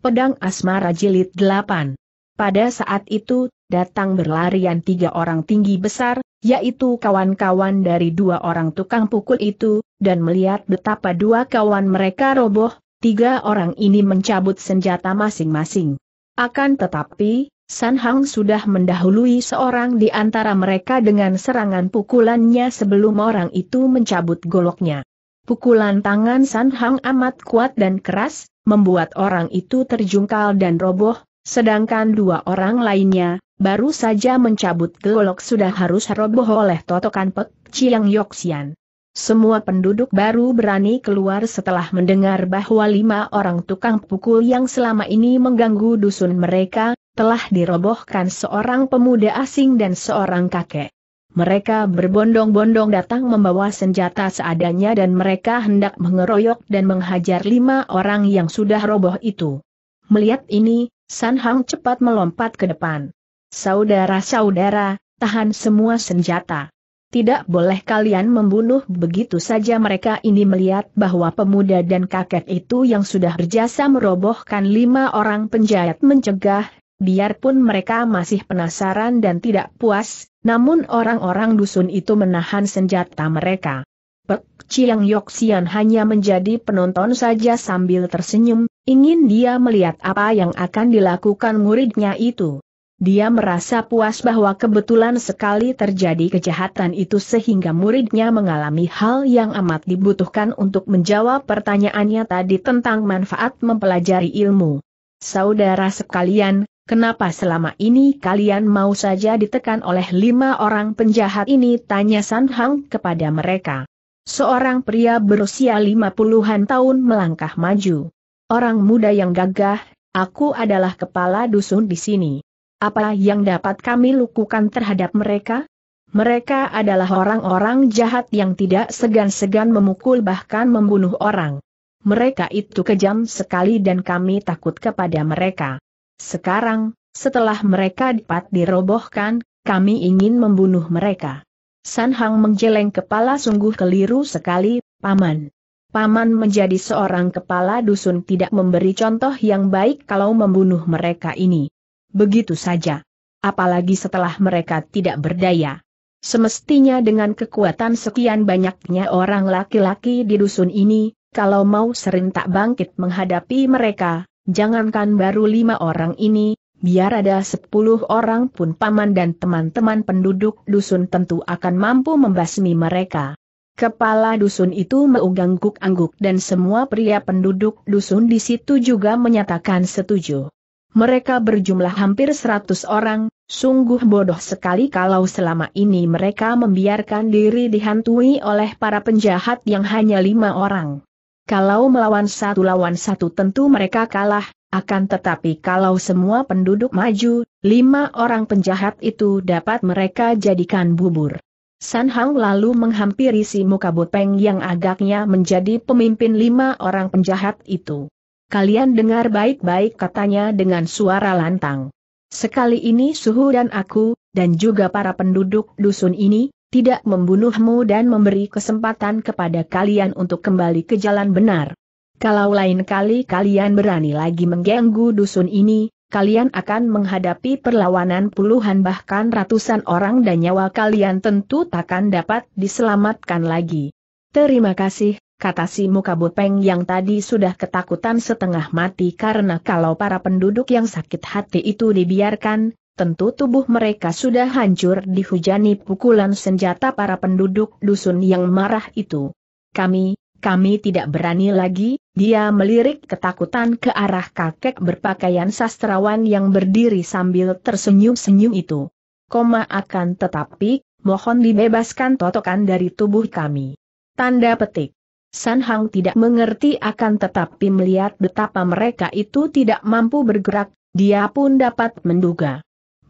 Pedang Asmara Jilid 8. Pada saat itu, datang berlarian tiga orang tinggi besar, yaitu kawan-kawan dari dua orang tukang pukul itu, dan melihat betapa dua kawan mereka roboh, tiga orang ini mencabut senjata masing-masing. Akan tetapi, San Hang sudah mendahului seorang di antara mereka dengan serangan pukulannya sebelum orang itu mencabut goloknya. Pukulan tangan San Hang amat kuat dan keras, membuat orang itu terjungkal dan roboh, sedangkan dua orang lainnya, baru saja mencabut golok sudah harus roboh oleh totokan Pek Chiang Yoxian. Semua penduduk baru berani keluar setelah mendengar bahwa lima orang tukang pukul yang selama ini mengganggu dusun mereka, telah dirobohkan seorang pemuda asing dan seorang kakek. Mereka berbondong-bondong datang membawa senjata seadanya dan mereka hendak mengeroyok dan menghajar lima orang yang sudah roboh itu. Melihat ini, San Hang cepat melompat ke depan. Saudara-saudara, tahan semua senjata. Tidak boleh kalian membunuh begitu saja mereka ini melihat bahwa pemuda dan kakek itu yang sudah berjasa merobohkan lima orang penjahat mencegah biarpun mereka masih penasaran dan tidak puas, namun orang-orang dusun itu menahan senjata mereka. Pek Chiang Sian hanya menjadi penonton saja sambil tersenyum, ingin dia melihat apa yang akan dilakukan muridnya itu. Dia merasa puas bahwa kebetulan sekali terjadi kejahatan itu sehingga muridnya mengalami hal yang amat dibutuhkan untuk menjawab pertanyaannya tadi tentang manfaat mempelajari ilmu. Saudara sekalian, Kenapa selama ini kalian mau saja ditekan oleh lima orang penjahat ini? Tanya San Hang kepada mereka. Seorang pria berusia lima puluhan tahun melangkah maju. Orang muda yang gagah, aku adalah kepala dusun di sini. Apa yang dapat kami lakukan terhadap mereka? Mereka adalah orang-orang jahat yang tidak segan-segan memukul bahkan membunuh orang. Mereka itu kejam sekali dan kami takut kepada mereka. Sekarang, setelah mereka dapat dirobohkan, kami ingin membunuh mereka. San Hang menjeleng kepala sungguh keliru sekali, Paman. Paman menjadi seorang kepala dusun tidak memberi contoh yang baik kalau membunuh mereka ini. Begitu saja. Apalagi setelah mereka tidak berdaya. Semestinya dengan kekuatan sekian banyaknya orang laki-laki di dusun ini, kalau mau serentak bangkit menghadapi mereka, jangankan baru lima orang ini, biar ada sepuluh orang pun paman dan teman-teman penduduk dusun tentu akan mampu membasmi mereka. Kepala dusun itu meugangguk-angguk dan semua pria penduduk dusun di situ juga menyatakan setuju. Mereka berjumlah hampir seratus orang, sungguh bodoh sekali kalau selama ini mereka membiarkan diri dihantui oleh para penjahat yang hanya lima orang. Kalau melawan satu lawan satu tentu mereka kalah, akan tetapi kalau semua penduduk maju, lima orang penjahat itu dapat mereka jadikan bubur. San Hang lalu menghampiri si muka bopeng yang agaknya menjadi pemimpin lima orang penjahat itu. Kalian dengar baik-baik katanya dengan suara lantang. Sekali ini Suhu dan aku, dan juga para penduduk dusun ini, tidak membunuhmu dan memberi kesempatan kepada kalian untuk kembali ke jalan benar. Kalau lain kali kalian berani lagi mengganggu dusun ini, kalian akan menghadapi perlawanan puluhan bahkan ratusan orang dan nyawa kalian tentu takkan dapat diselamatkan lagi. Terima kasih, kata si muka bopeng yang tadi sudah ketakutan setengah mati karena kalau para penduduk yang sakit hati itu dibiarkan, tentu tubuh mereka sudah hancur dihujani pukulan senjata para penduduk dusun yang marah itu. Kami, kami tidak berani lagi, dia melirik ketakutan ke arah kakek berpakaian sastrawan yang berdiri sambil tersenyum-senyum itu. Koma akan tetapi, mohon dibebaskan totokan dari tubuh kami. Tanda petik. San Hang tidak mengerti akan tetapi melihat betapa mereka itu tidak mampu bergerak, dia pun dapat menduga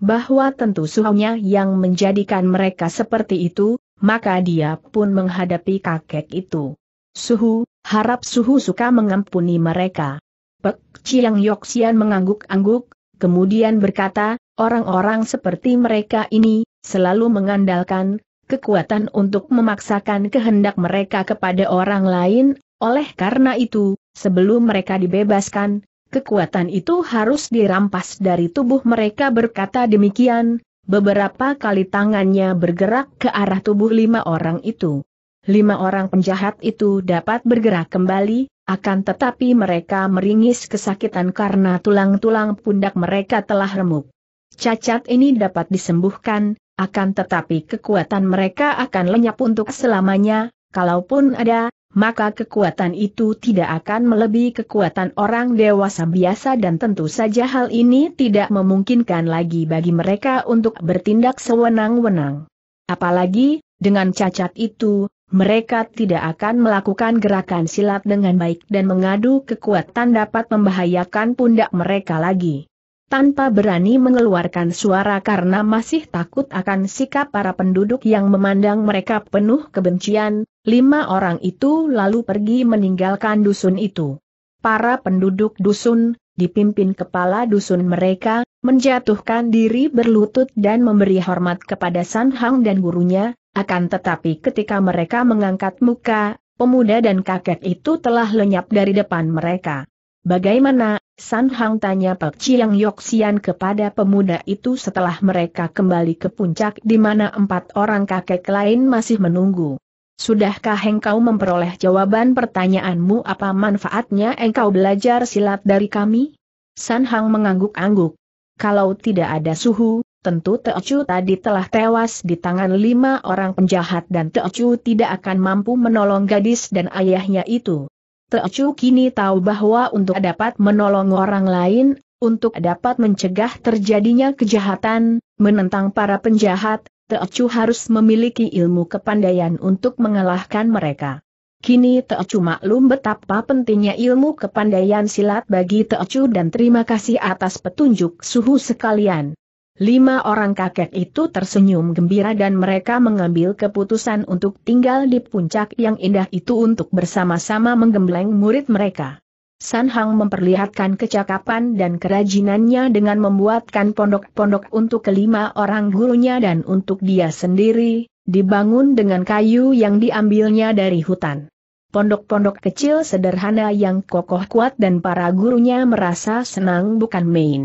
bahwa tentu suhunya yang menjadikan mereka seperti itu, maka dia pun menghadapi kakek itu. Suhu, harap suhu suka mengampuni mereka. Pek Chiang Yoksian mengangguk-angguk, kemudian berkata, orang-orang seperti mereka ini, selalu mengandalkan kekuatan untuk memaksakan kehendak mereka kepada orang lain, oleh karena itu, sebelum mereka dibebaskan, Kekuatan itu harus dirampas dari tubuh mereka berkata demikian, beberapa kali tangannya bergerak ke arah tubuh lima orang itu. Lima orang penjahat itu dapat bergerak kembali, akan tetapi mereka meringis kesakitan karena tulang-tulang pundak mereka telah remuk. Cacat ini dapat disembuhkan, akan tetapi kekuatan mereka akan lenyap untuk selamanya, kalaupun ada, maka kekuatan itu tidak akan melebihi kekuatan orang dewasa biasa dan tentu saja hal ini tidak memungkinkan lagi bagi mereka untuk bertindak sewenang-wenang. Apalagi, dengan cacat itu, mereka tidak akan melakukan gerakan silat dengan baik dan mengadu kekuatan dapat membahayakan pundak mereka lagi tanpa berani mengeluarkan suara karena masih takut akan sikap para penduduk yang memandang mereka penuh kebencian, lima orang itu lalu pergi meninggalkan dusun itu. Para penduduk dusun, dipimpin kepala dusun mereka, menjatuhkan diri berlutut dan memberi hormat kepada Sanhang dan gurunya, akan tetapi ketika mereka mengangkat muka, pemuda dan kakek itu telah lenyap dari depan mereka. Bagaimana, San Hang tanya Pak Chiang Yoxian kepada pemuda itu setelah mereka kembali ke puncak di mana empat orang kakek lain masih menunggu. Sudahkah engkau memperoleh jawaban pertanyaanmu apa manfaatnya engkau belajar silat dari kami? San Hang mengangguk-angguk. Kalau tidak ada suhu, tentu Chu tadi telah tewas di tangan lima orang penjahat dan Chu tidak akan mampu menolong gadis dan ayahnya itu. Teocu kini tahu bahwa untuk dapat menolong orang lain, untuk dapat mencegah terjadinya kejahatan, menentang para penjahat, Teocu harus memiliki ilmu kepandaian untuk mengalahkan mereka. Kini Teocu maklum betapa pentingnya ilmu kepandaian silat bagi Teocu dan terima kasih atas petunjuk suhu sekalian. Lima orang kakek itu tersenyum gembira dan mereka mengambil keputusan untuk tinggal di puncak yang indah itu untuk bersama-sama menggembleng murid mereka. San Hang memperlihatkan kecakapan dan kerajinannya dengan membuatkan pondok-pondok untuk kelima orang gurunya dan untuk dia sendiri, dibangun dengan kayu yang diambilnya dari hutan. Pondok-pondok kecil sederhana yang kokoh kuat dan para gurunya merasa senang bukan main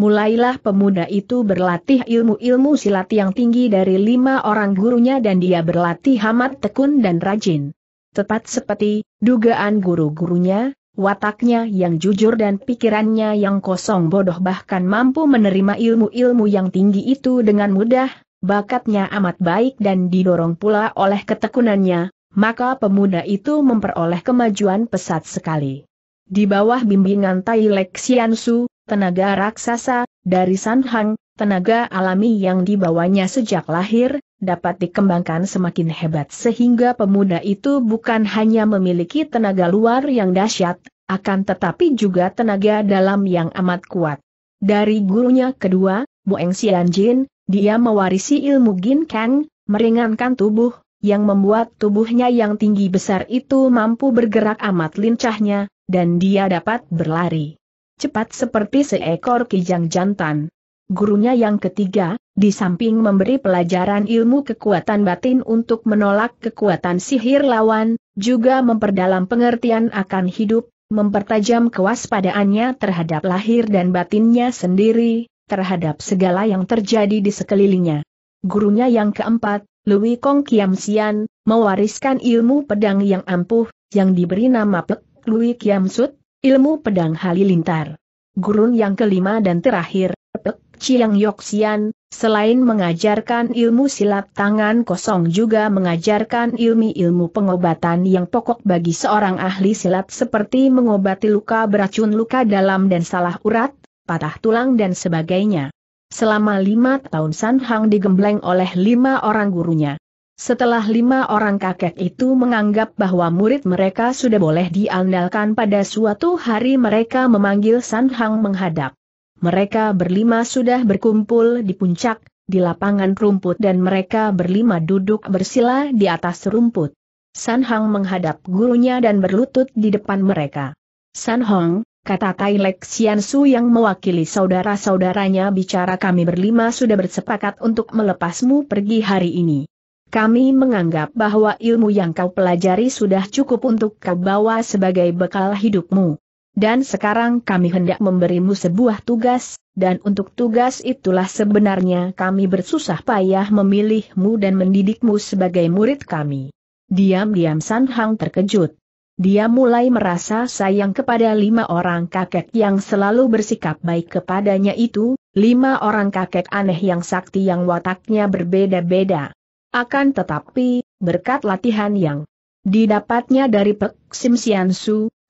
mulailah pemuda itu berlatih ilmu-ilmu silat yang tinggi dari lima orang gurunya dan dia berlatih amat tekun dan rajin. Tepat seperti dugaan guru-gurunya, wataknya yang jujur dan pikirannya yang kosong bodoh bahkan mampu menerima ilmu-ilmu yang tinggi itu dengan mudah, bakatnya amat baik dan didorong pula oleh ketekunannya, maka pemuda itu memperoleh kemajuan pesat sekali. Di bawah bimbingan Tai Lek Su tenaga raksasa, dari Sanhang, tenaga alami yang dibawanya sejak lahir, dapat dikembangkan semakin hebat sehingga pemuda itu bukan hanya memiliki tenaga luar yang dahsyat, akan tetapi juga tenaga dalam yang amat kuat. Dari gurunya kedua, Boeng Xianjin, dia mewarisi ilmu Gin Kang, meringankan tubuh, yang membuat tubuhnya yang tinggi besar itu mampu bergerak amat lincahnya, dan dia dapat berlari cepat seperti seekor kijang jantan. Gurunya yang ketiga, di samping memberi pelajaran ilmu kekuatan batin untuk menolak kekuatan sihir lawan, juga memperdalam pengertian akan hidup, mempertajam kewaspadaannya terhadap lahir dan batinnya sendiri, terhadap segala yang terjadi di sekelilingnya. Gurunya yang keempat, Louis Kong Kiam Sian, mewariskan ilmu pedang yang ampuh, yang diberi nama Pek Louis Kiam Sut, Ilmu pedang halilintar. Gurun yang kelima dan terakhir, Pek Chiang Yoksian, selain mengajarkan ilmu silat tangan kosong juga mengajarkan ilmu-ilmu pengobatan yang pokok bagi seorang ahli silat seperti mengobati luka beracun luka dalam dan salah urat, patah tulang dan sebagainya. Selama lima tahun San Hang digembleng oleh lima orang gurunya. Setelah lima orang kakek itu menganggap bahwa murid mereka sudah boleh diandalkan pada suatu hari mereka memanggil San Hang menghadap. Mereka berlima sudah berkumpul di puncak, di lapangan rumput dan mereka berlima duduk bersila di atas rumput. San Hang menghadap gurunya dan berlutut di depan mereka. San Hong, kata Tai Lek Xian Su yang mewakili saudara-saudaranya bicara kami berlima sudah bersepakat untuk melepasmu pergi hari ini. Kami menganggap bahwa ilmu yang kau pelajari sudah cukup untuk kau bawa sebagai bekal hidupmu. Dan sekarang kami hendak memberimu sebuah tugas, dan untuk tugas itulah sebenarnya kami bersusah payah memilihmu dan mendidikmu sebagai murid kami. Diam-diam San Hang terkejut. Dia mulai merasa sayang kepada lima orang kakek yang selalu bersikap baik kepadanya itu, lima orang kakek aneh yang sakti yang wataknya berbeda-beda. Akan tetapi, berkat latihan yang didapatnya dari Pek Sim Sian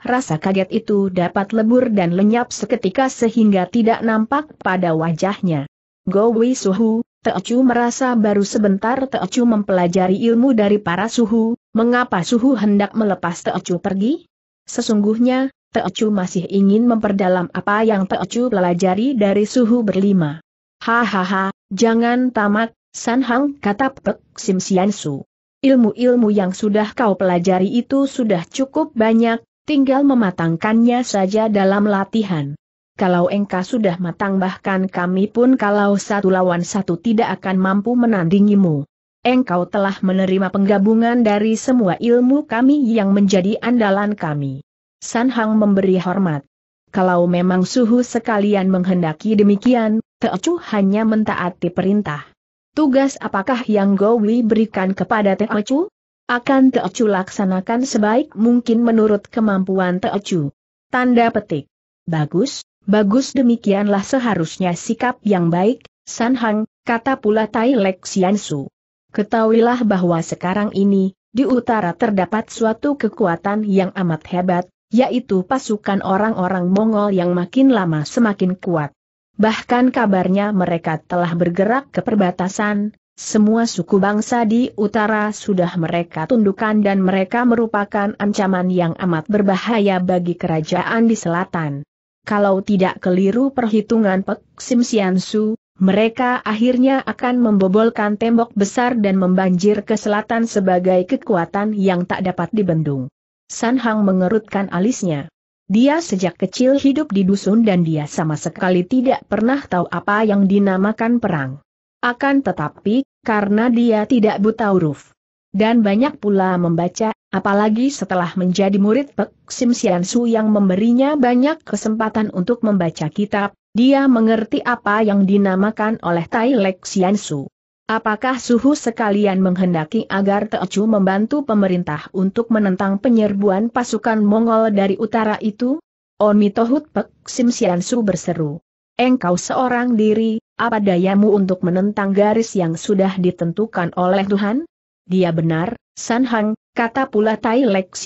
rasa kaget itu dapat lebur dan lenyap seketika sehingga tidak nampak pada wajahnya. Wei Suhu, Teocu merasa baru sebentar Teocu mempelajari ilmu dari para Suhu, mengapa Suhu hendak melepas Teocu pergi? Sesungguhnya, Teocu masih ingin memperdalam apa yang Teocu pelajari dari Suhu berlima. Hahaha, jangan tamak, San Hang kata Pek Sim Sian Su. Ilmu-ilmu yang sudah kau pelajari itu sudah cukup banyak, tinggal mematangkannya saja dalam latihan. Kalau engkau sudah matang bahkan kami pun kalau satu lawan satu tidak akan mampu menandingimu. Engkau telah menerima penggabungan dari semua ilmu kami yang menjadi andalan kami. San Hang memberi hormat. Kalau memang suhu sekalian menghendaki demikian, Teocu hanya mentaati perintah. Tugas apakah yang Gowi berikan kepada Teocu? Akan Teocu laksanakan sebaik mungkin menurut kemampuan Teocu. Tanda petik. Bagus, bagus demikianlah seharusnya sikap yang baik, San Hang, kata pula Tai Lek Su. Ketahuilah bahwa sekarang ini, di utara terdapat suatu kekuatan yang amat hebat, yaitu pasukan orang-orang Mongol yang makin lama semakin kuat. Bahkan kabarnya mereka telah bergerak ke perbatasan, semua suku bangsa di utara sudah mereka tundukkan dan mereka merupakan ancaman yang amat berbahaya bagi kerajaan di selatan. Kalau tidak keliru perhitungan Pek Sim Su, mereka akhirnya akan membobolkan tembok besar dan membanjir ke selatan sebagai kekuatan yang tak dapat dibendung. San Hang mengerutkan alisnya. Dia sejak kecil hidup di dusun dan dia sama sekali tidak pernah tahu apa yang dinamakan perang. Akan tetapi, karena dia tidak buta huruf. Dan banyak pula membaca, apalagi setelah menjadi murid Pek Sim Su yang memberinya banyak kesempatan untuk membaca kitab, dia mengerti apa yang dinamakan oleh Tai Lek Su. Apakah suhu sekalian menghendaki agar Teocu membantu pemerintah untuk menentang penyerbuan pasukan Mongol dari utara itu? Omitohut Pek Sim Su berseru. Engkau seorang diri, apa dayamu untuk menentang garis yang sudah ditentukan oleh Tuhan? Dia benar, San Hang, kata pula Tai Lek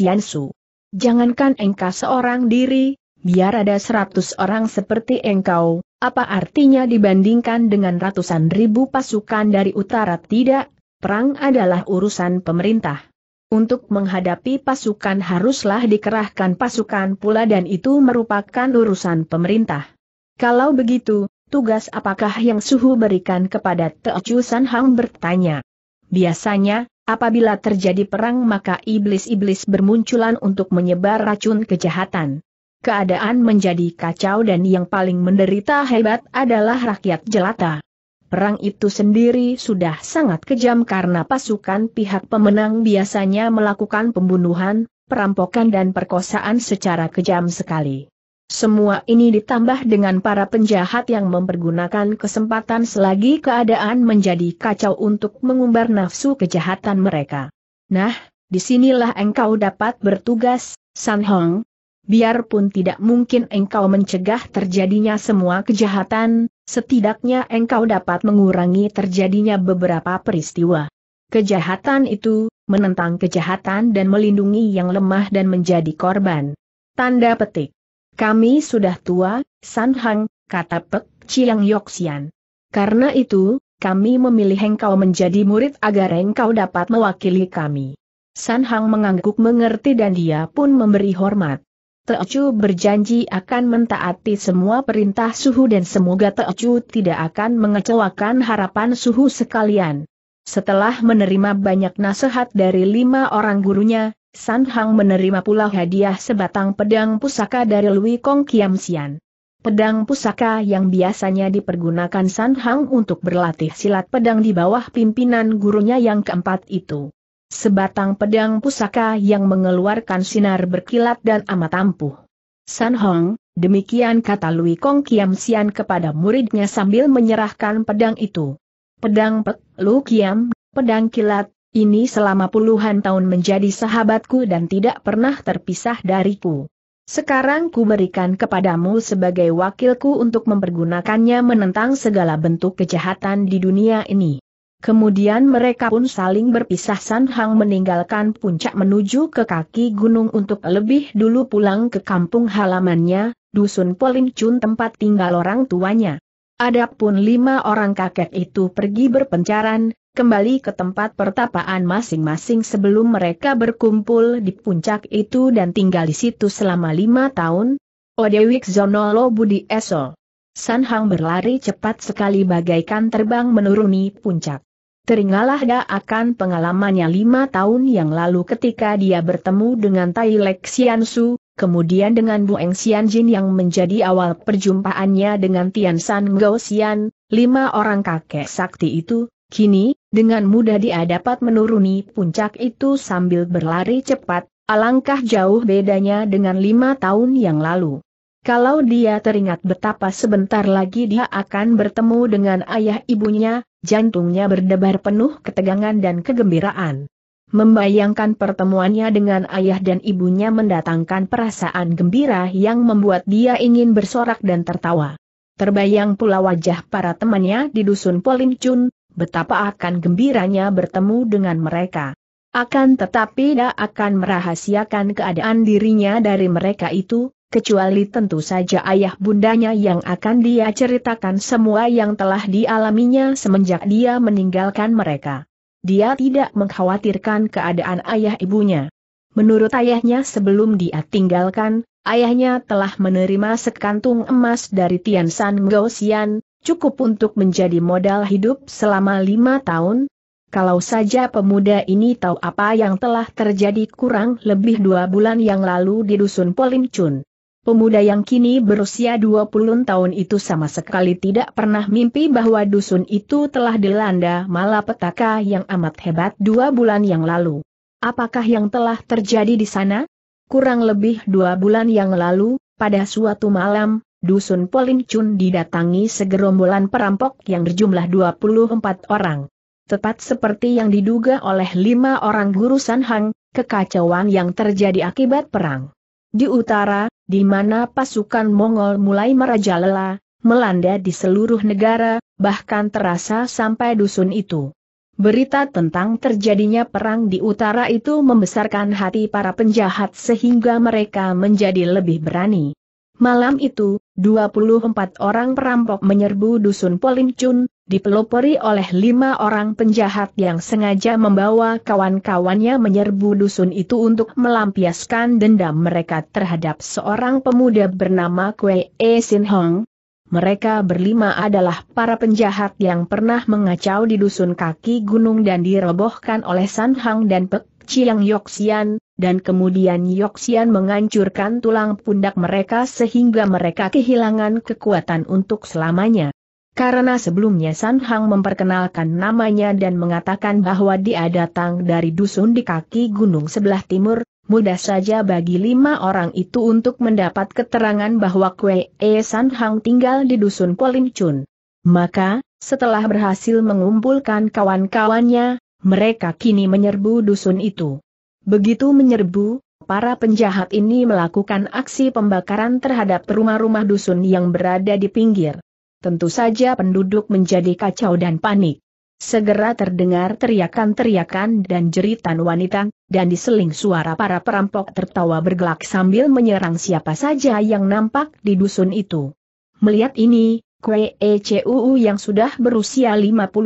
Jangankan engkau seorang diri, biar ada seratus orang seperti engkau, apa artinya dibandingkan dengan ratusan ribu pasukan dari utara tidak? Perang adalah urusan pemerintah. Untuk menghadapi pasukan haruslah dikerahkan pasukan pula dan itu merupakan urusan pemerintah. Kalau begitu, tugas apakah yang Suhu berikan kepada Teochu San Hang bertanya. Biasanya, apabila terjadi perang maka iblis-iblis bermunculan untuk menyebar racun kejahatan. Keadaan menjadi kacau dan yang paling menderita hebat adalah rakyat jelata. Perang itu sendiri sudah sangat kejam karena pasukan pihak pemenang biasanya melakukan pembunuhan, perampokan dan perkosaan secara kejam sekali. Semua ini ditambah dengan para penjahat yang mempergunakan kesempatan selagi keadaan menjadi kacau untuk mengumbar nafsu kejahatan mereka. Nah, disinilah engkau dapat bertugas, San Hong, biarpun tidak mungkin engkau mencegah terjadinya semua kejahatan, setidaknya engkau dapat mengurangi terjadinya beberapa peristiwa. Kejahatan itu, menentang kejahatan dan melindungi yang lemah dan menjadi korban. Tanda petik. Kami sudah tua, San Hang, kata Pek Chiang Yoxian. Karena itu, kami memilih engkau menjadi murid agar engkau dapat mewakili kami. San Hang mengangguk mengerti dan dia pun memberi hormat. Teocu berjanji akan mentaati semua perintah suhu dan semoga Teocu tidak akan mengecewakan harapan suhu sekalian. Setelah menerima banyak nasihat dari lima orang gurunya, San Hang menerima pula hadiah sebatang pedang pusaka dari Lui Kong Kiam Sian. Pedang pusaka yang biasanya dipergunakan San Hang untuk berlatih silat pedang di bawah pimpinan gurunya yang keempat itu. Sebatang pedang pusaka yang mengeluarkan sinar berkilat dan amat ampuh. San Hong, demikian kata Lui Kong Kiam Sian kepada muridnya sambil menyerahkan pedang itu. Pedang Pek, Lu Kiam, pedang kilat, ini selama puluhan tahun menjadi sahabatku dan tidak pernah terpisah dariku. Sekarang ku berikan kepadamu sebagai wakilku untuk mempergunakannya menentang segala bentuk kejahatan di dunia ini. Kemudian mereka pun saling berpisah San Hang meninggalkan puncak menuju ke kaki gunung untuk lebih dulu pulang ke kampung halamannya, dusun Chun tempat tinggal orang tuanya. Adapun lima orang kakek itu pergi berpencaran, kembali ke tempat pertapaan masing-masing sebelum mereka berkumpul di puncak itu dan tinggal di situ selama lima tahun. Odewik Zonolo Budi Eso. San Hang berlari cepat sekali bagaikan terbang menuruni puncak. Teringalah dia akan pengalamannya lima tahun yang lalu ketika dia bertemu dengan Tai Lek Xian Su, kemudian dengan Bu Eng Xian Jin yang menjadi awal perjumpaannya dengan Tian San Gao Xian, lima orang kakek sakti itu, kini, dengan mudah dia dapat menuruni puncak itu sambil berlari cepat, alangkah jauh bedanya dengan lima tahun yang lalu. Kalau dia teringat betapa sebentar lagi dia akan bertemu dengan ayah ibunya, jantungnya berdebar penuh ketegangan dan kegembiraan. Membayangkan pertemuannya dengan ayah dan ibunya mendatangkan perasaan gembira yang membuat dia ingin bersorak dan tertawa. Terbayang pula wajah para temannya di dusun Polimcun, betapa akan gembiranya bertemu dengan mereka. Akan tetapi dia akan merahasiakan keadaan dirinya dari mereka itu, kecuali tentu saja ayah bundanya yang akan dia ceritakan semua yang telah dialaminya semenjak dia meninggalkan mereka. Dia tidak mengkhawatirkan keadaan ayah ibunya. Menurut ayahnya sebelum dia tinggalkan, ayahnya telah menerima sekantung emas dari Tian San Gaussian, cukup untuk menjadi modal hidup selama lima tahun, kalau saja pemuda ini tahu apa yang telah terjadi kurang lebih dua bulan yang lalu di dusun Polimcun. Pemuda yang kini berusia 20 tahun itu sama sekali tidak pernah mimpi bahwa dusun itu telah dilanda malapetaka yang amat hebat dua bulan yang lalu. Apakah yang telah terjadi di sana? Kurang lebih dua bulan yang lalu, pada suatu malam, dusun Polincun didatangi segerombolan perampok yang berjumlah 24 orang. Tepat seperti yang diduga oleh lima orang guru Sanhang, kekacauan yang terjadi akibat perang. Di utara, di mana pasukan Mongol mulai merajalela, melanda di seluruh negara, bahkan terasa sampai dusun itu. Berita tentang terjadinya perang di utara itu membesarkan hati para penjahat sehingga mereka menjadi lebih berani. Malam itu, 24 orang perampok menyerbu dusun Polincun, dipelopori oleh lima orang penjahat yang sengaja membawa kawan-kawannya menyerbu dusun itu untuk melampiaskan dendam mereka terhadap seorang pemuda bernama Kwe E Sin Hong. Mereka berlima adalah para penjahat yang pernah mengacau di dusun kaki gunung dan dirobohkan oleh San Hang dan Pek Chiang Yoxian, dan kemudian Yoxian menghancurkan tulang pundak mereka sehingga mereka kehilangan kekuatan untuk selamanya. Karena sebelumnya San Hang memperkenalkan namanya dan mengatakan bahwa dia datang dari dusun di kaki gunung sebelah timur, mudah saja bagi lima orang itu untuk mendapat keterangan bahwa Kwe E San Hang tinggal di dusun Polim Chun. Maka, setelah berhasil mengumpulkan kawan-kawannya, mereka kini menyerbu dusun itu. Begitu menyerbu, para penjahat ini melakukan aksi pembakaran terhadap rumah-rumah dusun yang berada di pinggir. Tentu saja penduduk menjadi kacau dan panik. Segera terdengar teriakan-teriakan dan jeritan wanita, dan diseling suara para perampok tertawa bergelak sambil menyerang siapa saja yang nampak di dusun itu. Melihat ini, Kwe Ecuu yang sudah berusia 55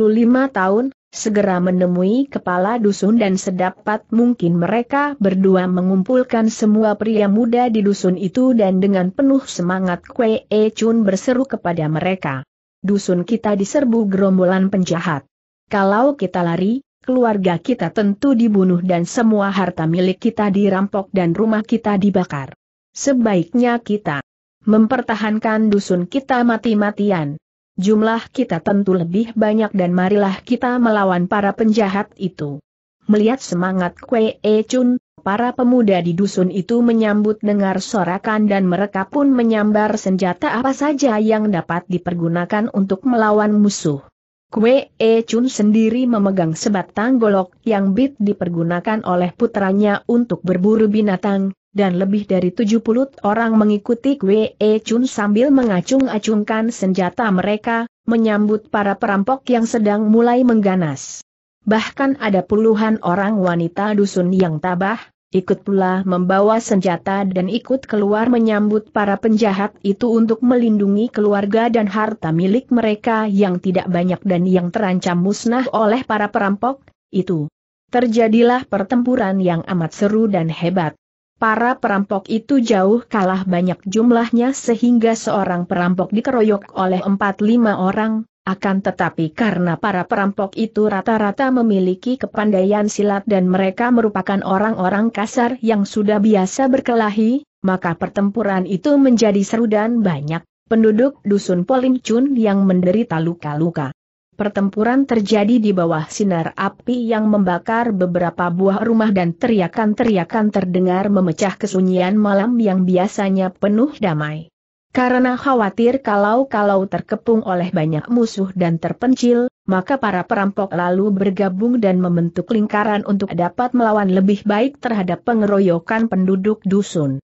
tahun, segera menemui kepala dusun dan sedapat mungkin mereka berdua mengumpulkan semua pria muda di dusun itu dan dengan penuh semangat Kwe E Chun berseru kepada mereka. Dusun kita diserbu gerombolan penjahat. Kalau kita lari, keluarga kita tentu dibunuh dan semua harta milik kita dirampok dan rumah kita dibakar. Sebaiknya kita mempertahankan dusun kita mati-matian jumlah kita tentu lebih banyak dan marilah kita melawan para penjahat itu. Melihat semangat Kwe E Chun, para pemuda di dusun itu menyambut dengar sorakan dan mereka pun menyambar senjata apa saja yang dapat dipergunakan untuk melawan musuh. Kwe E Chun sendiri memegang sebatang golok yang bit dipergunakan oleh putranya untuk berburu binatang, dan lebih dari 70 orang mengikuti Kwe E Chun sambil mengacung-acungkan senjata mereka, menyambut para perampok yang sedang mulai mengganas. Bahkan ada puluhan orang wanita dusun yang tabah, ikut pula membawa senjata dan ikut keluar menyambut para penjahat itu untuk melindungi keluarga dan harta milik mereka yang tidak banyak dan yang terancam musnah oleh para perampok, itu. Terjadilah pertempuran yang amat seru dan hebat. Para perampok itu jauh kalah banyak jumlahnya sehingga seorang perampok dikeroyok oleh 4-5 orang, akan tetapi karena para perampok itu rata-rata memiliki kepandaian silat dan mereka merupakan orang-orang kasar yang sudah biasa berkelahi, maka pertempuran itu menjadi seru dan banyak penduduk dusun Polimcun yang menderita luka-luka. Pertempuran terjadi di bawah sinar api yang membakar beberapa buah rumah dan teriakan-teriakan terdengar memecah kesunyian malam yang biasanya penuh damai. Karena khawatir kalau-kalau terkepung oleh banyak musuh dan terpencil, maka para perampok lalu bergabung dan membentuk lingkaran untuk dapat melawan lebih baik terhadap pengeroyokan penduduk dusun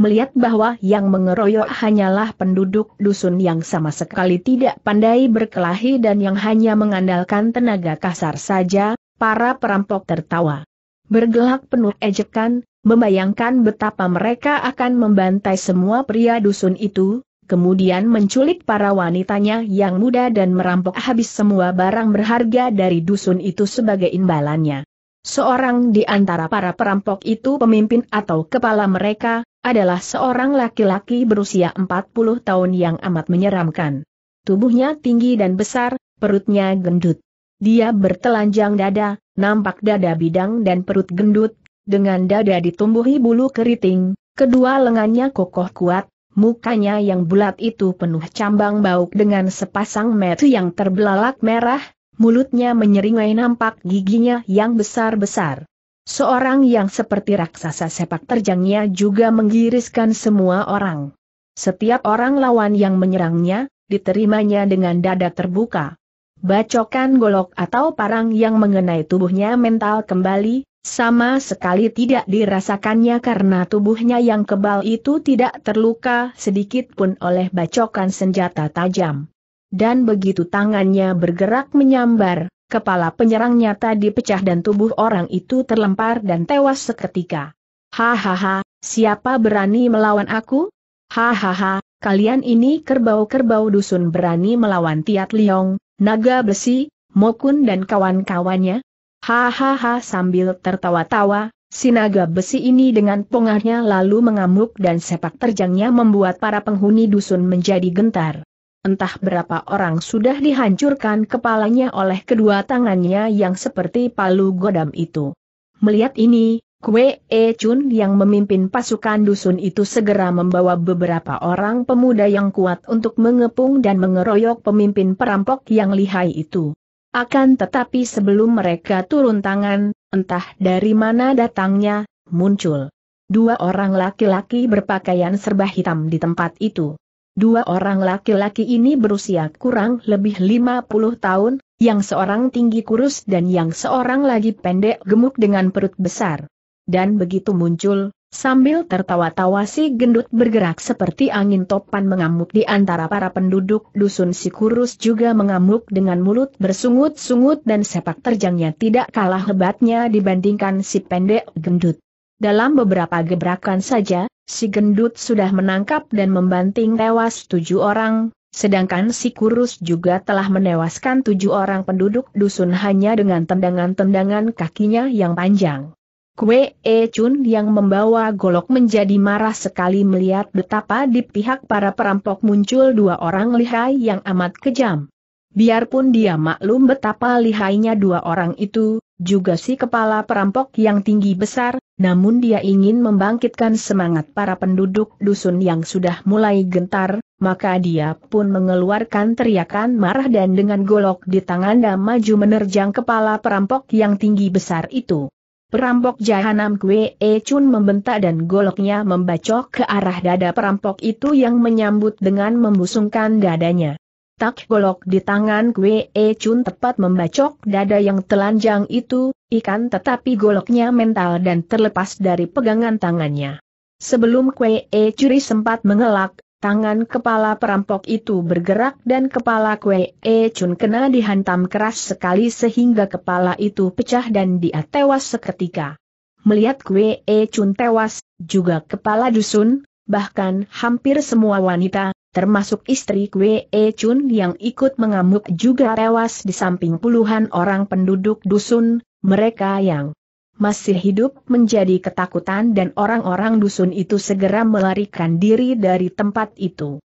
melihat bahwa yang mengeroyok hanyalah penduduk dusun yang sama sekali tidak pandai berkelahi dan yang hanya mengandalkan tenaga kasar saja, para perampok tertawa. Bergelak penuh ejekan, membayangkan betapa mereka akan membantai semua pria dusun itu, kemudian menculik para wanitanya yang muda dan merampok habis semua barang berharga dari dusun itu sebagai imbalannya. Seorang di antara para perampok itu pemimpin atau kepala mereka, adalah seorang laki-laki berusia 40 tahun yang amat menyeramkan. Tubuhnya tinggi dan besar, perutnya gendut. Dia bertelanjang dada, nampak dada bidang dan perut gendut, dengan dada ditumbuhi bulu keriting, kedua lengannya kokoh kuat, mukanya yang bulat itu penuh cambang bauk dengan sepasang mata yang terbelalak merah, mulutnya menyeringai nampak giginya yang besar-besar. Seorang yang seperti raksasa sepak terjangnya juga menggiriskan semua orang. Setiap orang lawan yang menyerangnya, diterimanya dengan dada terbuka. Bacokan golok atau parang yang mengenai tubuhnya mental kembali, sama sekali tidak dirasakannya karena tubuhnya yang kebal itu tidak terluka sedikit pun oleh bacokan senjata tajam dan begitu tangannya bergerak menyambar, kepala penyerangnya tadi pecah dan tubuh orang itu terlempar dan tewas seketika. Hahaha, siapa berani melawan aku? Hahaha, kalian ini kerbau-kerbau dusun berani melawan Tiat Liong, Naga Besi, Mokun dan kawan-kawannya? Hahaha sambil tertawa-tawa, si naga besi ini dengan pongahnya lalu mengamuk dan sepak terjangnya membuat para penghuni dusun menjadi gentar. Entah berapa orang sudah dihancurkan kepalanya oleh kedua tangannya yang seperti palu godam itu. Melihat ini, Kue E Chun yang memimpin pasukan dusun itu segera membawa beberapa orang pemuda yang kuat untuk mengepung dan mengeroyok pemimpin perampok yang lihai itu. Akan tetapi sebelum mereka turun tangan, entah dari mana datangnya, muncul dua orang laki-laki berpakaian serba hitam di tempat itu. Dua orang laki-laki ini berusia kurang lebih 50 tahun, yang seorang tinggi kurus dan yang seorang lagi pendek gemuk dengan perut besar. Dan begitu muncul, sambil tertawa-tawa si gendut bergerak seperti angin topan mengamuk di antara para penduduk dusun si kurus juga mengamuk dengan mulut bersungut-sungut dan sepak terjangnya tidak kalah hebatnya dibandingkan si pendek gendut. Dalam beberapa gebrakan saja, si gendut sudah menangkap dan membanting tewas tujuh orang, sedangkan si kurus juga telah menewaskan tujuh orang penduduk dusun hanya dengan tendangan-tendangan kakinya yang panjang. Kue E Chun yang membawa golok menjadi marah sekali melihat betapa di pihak para perampok muncul dua orang lihai yang amat kejam. Biarpun dia maklum betapa lihainya dua orang itu, juga si kepala perampok yang tinggi besar, namun dia ingin membangkitkan semangat para penduduk dusun yang sudah mulai gentar, maka dia pun mengeluarkan teriakan marah dan dengan golok di tangan dan maju menerjang kepala perampok yang tinggi besar itu. Perampok jahanam Kwee Echun Chun membentak dan goloknya membacok ke arah dada perampok itu yang menyambut dengan membusungkan dadanya. Tak golok di tangan Kwee Echun Chun tepat membacok dada yang telanjang itu, ikan tetapi goloknya mental dan terlepas dari pegangan tangannya. Sebelum Kue E Curi sempat mengelak, tangan kepala perampok itu bergerak dan kepala Kue E Chun kena dihantam keras sekali sehingga kepala itu pecah dan dia tewas seketika. Melihat Kue E Chun tewas, juga kepala dusun, bahkan hampir semua wanita, termasuk istri Kwe E Chun yang ikut mengamuk juga tewas di samping puluhan orang penduduk dusun, mereka yang masih hidup menjadi ketakutan dan orang-orang dusun itu segera melarikan diri dari tempat itu.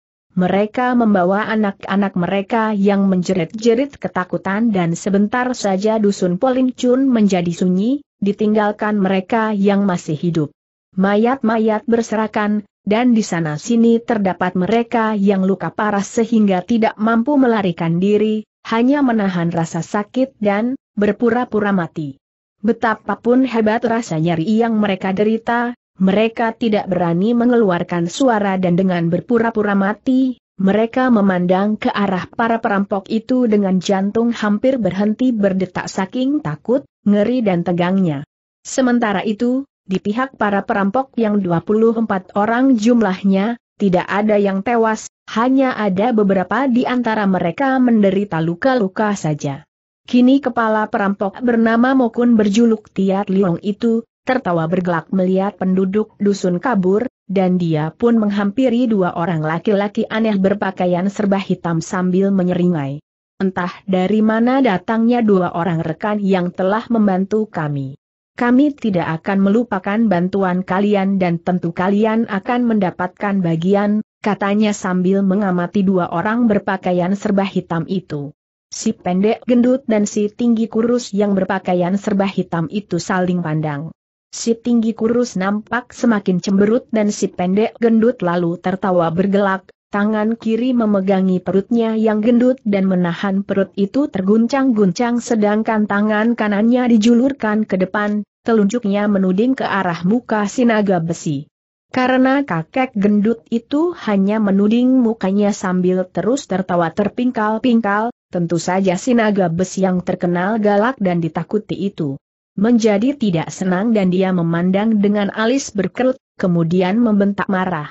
Mereka membawa anak-anak mereka yang menjerit-jerit ketakutan dan sebentar saja dusun Chun menjadi sunyi, ditinggalkan mereka yang masih hidup. Mayat-mayat berserakan, dan di sana-sini terdapat mereka yang luka parah sehingga tidak mampu melarikan diri, hanya menahan rasa sakit dan berpura-pura mati. Betapapun hebat rasa nyeri yang mereka derita, mereka tidak berani mengeluarkan suara dan dengan berpura-pura mati, mereka memandang ke arah para perampok itu dengan jantung hampir berhenti berdetak saking takut, ngeri dan tegangnya. Sementara itu, di pihak para perampok yang 24 orang jumlahnya, tidak ada yang tewas, hanya ada beberapa di antara mereka menderita luka-luka saja. Kini kepala perampok bernama Mokun berjuluk Tiat Liong itu, tertawa bergelak melihat penduduk dusun kabur, dan dia pun menghampiri dua orang laki-laki aneh berpakaian serba hitam sambil menyeringai. Entah dari mana datangnya dua orang rekan yang telah membantu kami kami tidak akan melupakan bantuan kalian dan tentu kalian akan mendapatkan bagian, katanya sambil mengamati dua orang berpakaian serba hitam itu. Si pendek gendut dan si tinggi kurus yang berpakaian serba hitam itu saling pandang. Si tinggi kurus nampak semakin cemberut dan si pendek gendut lalu tertawa bergelak, tangan kiri memegangi perutnya yang gendut dan menahan perut itu terguncang-guncang sedangkan tangan kanannya dijulurkan ke depan, telunjuknya menuding ke arah muka sinaga besi. Karena kakek gendut itu hanya menuding mukanya sambil terus tertawa terpingkal-pingkal, tentu saja sinaga besi yang terkenal galak dan ditakuti itu. Menjadi tidak senang dan dia memandang dengan alis berkerut, kemudian membentak marah.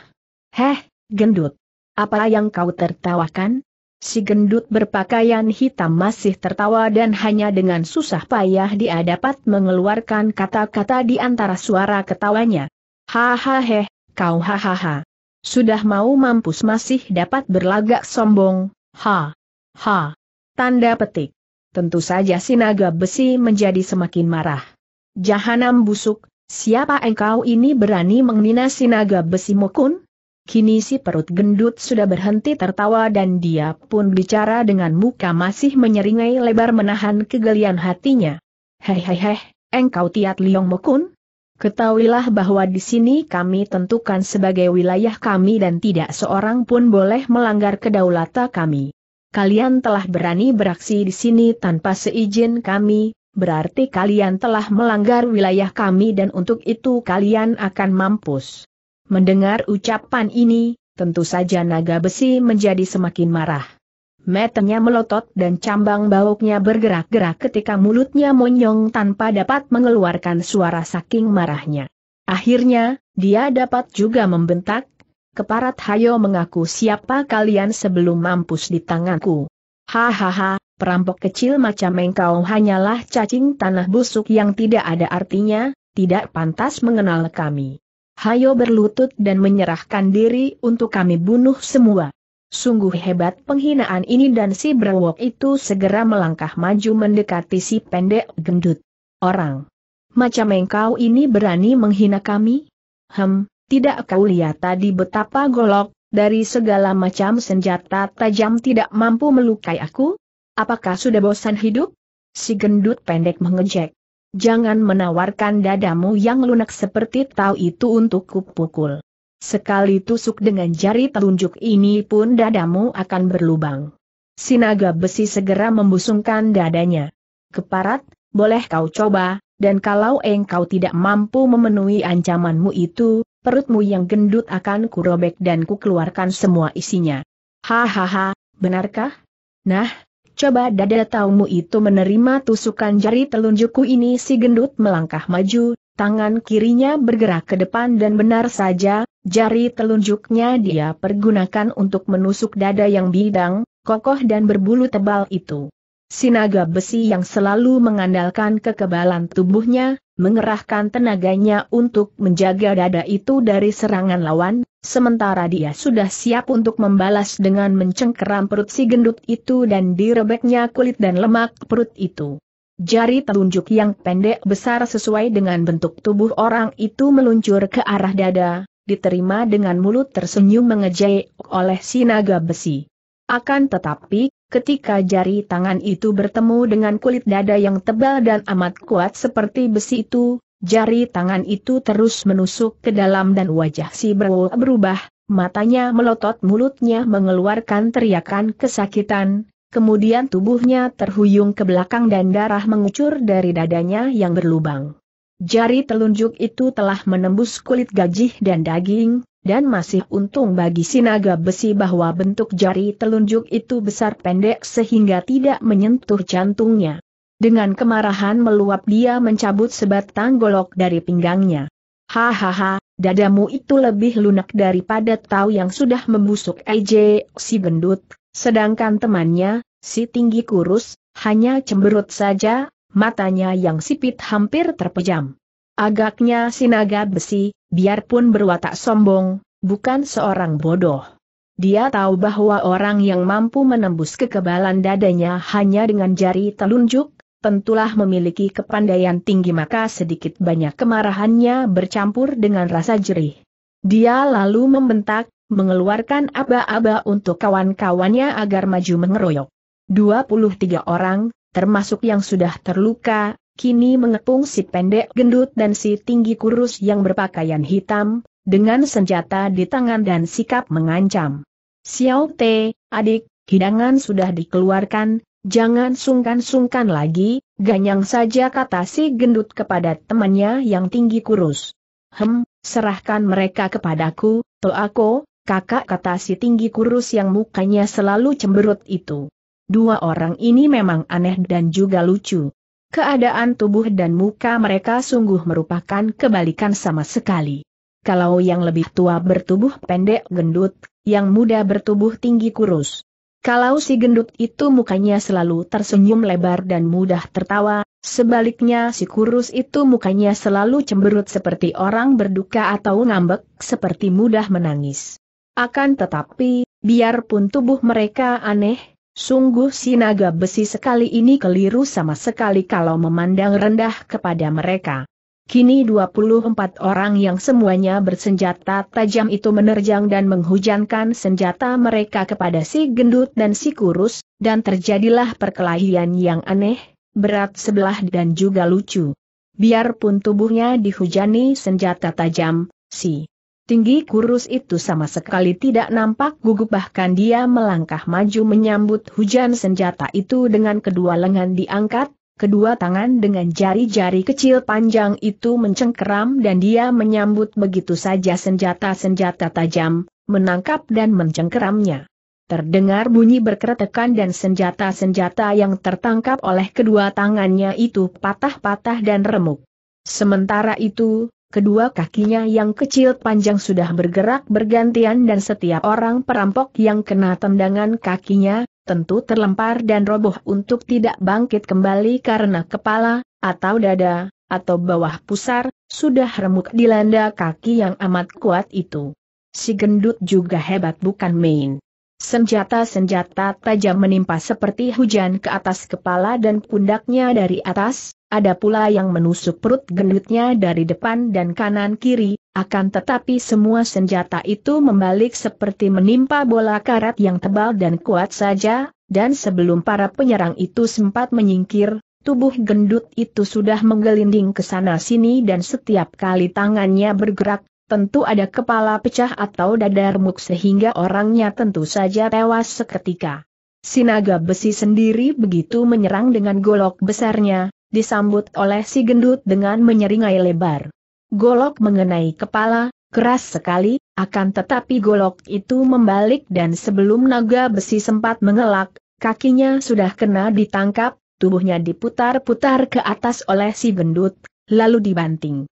Heh, gendut. Apa yang kau tertawakan? Si gendut berpakaian hitam masih tertawa dan hanya dengan susah payah dia dapat mengeluarkan kata-kata di antara suara ketawanya. Hahaha, kau hahaha. Sudah mau mampus masih dapat berlagak sombong, ha, ha. Tanda petik. Tentu saja sinaga besi menjadi semakin marah. Jahanam busuk, siapa engkau ini berani menghina sinaga naga besi mukun? Kini si perut gendut sudah berhenti tertawa dan dia pun bicara dengan muka masih menyeringai lebar menahan kegelian hatinya. Hei hei hei, engkau tiat Liong Mokun? Ketahuilah bahwa di sini kami tentukan sebagai wilayah kami dan tidak seorang pun boleh melanggar kedaulatan kami. Kalian telah berani beraksi di sini tanpa seizin kami, berarti kalian telah melanggar wilayah kami dan untuk itu kalian akan mampus. Mendengar ucapan ini, tentu saja naga besi menjadi semakin marah. Matanya melotot dan cambang bauknya bergerak-gerak ketika mulutnya monyong tanpa dapat mengeluarkan suara saking marahnya. Akhirnya, dia dapat juga membentak, Keparat Hayo mengaku siapa kalian sebelum mampus di tanganku. Hahaha, perampok kecil macam engkau hanyalah cacing tanah busuk yang tidak ada artinya, tidak pantas mengenal kami hayo berlutut dan menyerahkan diri untuk kami bunuh semua. Sungguh hebat penghinaan ini dan si brewok itu segera melangkah maju mendekati si pendek gendut. Orang. Macam engkau ini berani menghina kami? Hem, tidak kau lihat tadi betapa golok, dari segala macam senjata tajam tidak mampu melukai aku? Apakah sudah bosan hidup? Si gendut pendek mengejek. Jangan menawarkan dadamu yang lunak seperti tahu itu untuk kupukul. Sekali tusuk dengan jari telunjuk ini pun dadamu akan berlubang. Sinaga besi segera membusungkan dadanya. Keparat, boleh kau coba, dan kalau engkau tidak mampu memenuhi ancamanmu itu, perutmu yang gendut akan kurobek dan kukeluarkan semua isinya. Hahaha, benarkah? Nah, Coba dada taumu itu menerima tusukan jari telunjukku ini si gendut melangkah maju, tangan kirinya bergerak ke depan dan benar saja, jari telunjuknya dia pergunakan untuk menusuk dada yang bidang, kokoh dan berbulu tebal itu. Sinaga besi yang selalu mengandalkan kekebalan tubuhnya, mengerahkan tenaganya untuk menjaga dada itu dari serangan lawan, sementara dia sudah siap untuk membalas dengan mencengkeram perut si gendut itu dan direbeknya kulit dan lemak perut itu. Jari telunjuk yang pendek besar sesuai dengan bentuk tubuh orang itu meluncur ke arah dada, diterima dengan mulut tersenyum mengejek oleh si naga besi. Akan tetapi, Ketika jari tangan itu bertemu dengan kulit dada yang tebal dan amat kuat seperti besi itu, jari tangan itu terus menusuk ke dalam dan wajah si Browo berubah, matanya melotot mulutnya mengeluarkan teriakan kesakitan, kemudian tubuhnya terhuyung ke belakang dan darah mengucur dari dadanya yang berlubang. Jari telunjuk itu telah menembus kulit gajih dan daging, dan masih untung bagi sinaga besi bahwa bentuk jari telunjuk itu besar pendek sehingga tidak menyentuh jantungnya. Dengan kemarahan meluap dia mencabut sebatang golok dari pinggangnya. Hahaha, dadamu itu lebih lunak daripada tahu yang sudah membusuk EJ, si gendut, sedangkan temannya, si tinggi kurus, hanya cemberut saja, matanya yang sipit hampir terpejam. Agaknya si naga besi, biarpun berwatak sombong, bukan seorang bodoh. Dia tahu bahwa orang yang mampu menembus kekebalan dadanya hanya dengan jari telunjuk, tentulah memiliki kepandaian tinggi maka sedikit banyak kemarahannya bercampur dengan rasa jerih. Dia lalu membentak, mengeluarkan aba-aba untuk kawan-kawannya agar maju mengeroyok. 23 orang, termasuk yang sudah terluka, kini mengepung si pendek gendut dan si tinggi kurus yang berpakaian hitam, dengan senjata di tangan dan sikap mengancam. Xiao Te, adik, hidangan sudah dikeluarkan, jangan sungkan-sungkan lagi, ganyang saja kata si gendut kepada temannya yang tinggi kurus. Hem, serahkan mereka kepadaku, to aku, kakak kata si tinggi kurus yang mukanya selalu cemberut itu. Dua orang ini memang aneh dan juga lucu keadaan tubuh dan muka mereka sungguh merupakan kebalikan sama sekali. Kalau yang lebih tua bertubuh pendek gendut, yang muda bertubuh tinggi kurus. Kalau si gendut itu mukanya selalu tersenyum lebar dan mudah tertawa, sebaliknya si kurus itu mukanya selalu cemberut seperti orang berduka atau ngambek, seperti mudah menangis. Akan tetapi, biarpun tubuh mereka aneh, Sungguh si naga besi sekali ini keliru sama sekali kalau memandang rendah kepada mereka. Kini 24 orang yang semuanya bersenjata tajam itu menerjang dan menghujankan senjata mereka kepada si gendut dan si kurus, dan terjadilah perkelahian yang aneh, berat sebelah dan juga lucu. Biarpun tubuhnya dihujani senjata tajam, si Tinggi kurus itu sama sekali tidak nampak gugup bahkan dia melangkah maju menyambut hujan senjata itu dengan kedua lengan diangkat, kedua tangan dengan jari-jari kecil panjang itu mencengkeram dan dia menyambut begitu saja senjata-senjata tajam, menangkap dan mencengkeramnya. Terdengar bunyi berkeretekan dan senjata-senjata yang tertangkap oleh kedua tangannya itu patah-patah dan remuk. Sementara itu, Kedua kakinya yang kecil panjang sudah bergerak bergantian dan setiap orang perampok yang kena tendangan kakinya, tentu terlempar dan roboh untuk tidak bangkit kembali karena kepala, atau dada, atau bawah pusar, sudah remuk dilanda kaki yang amat kuat itu. Si gendut juga hebat bukan main. Senjata-senjata tajam menimpa seperti hujan ke atas kepala dan pundaknya dari atas, ada pula yang menusuk perut gendutnya dari depan dan kanan kiri, akan tetapi semua senjata itu membalik seperti menimpa bola karat yang tebal dan kuat saja, dan sebelum para penyerang itu sempat menyingkir, tubuh gendut itu sudah menggelinding ke sana sini dan setiap kali tangannya bergerak, tentu ada kepala pecah atau dada remuk sehingga orangnya tentu saja tewas seketika. Sinaga besi sendiri begitu menyerang dengan golok besarnya, disambut oleh si gendut dengan menyeringai lebar. Golok mengenai kepala, keras sekali, akan tetapi golok itu membalik dan sebelum naga besi sempat mengelak, kakinya sudah kena ditangkap, tubuhnya diputar-putar ke atas oleh si gendut, lalu dibanting.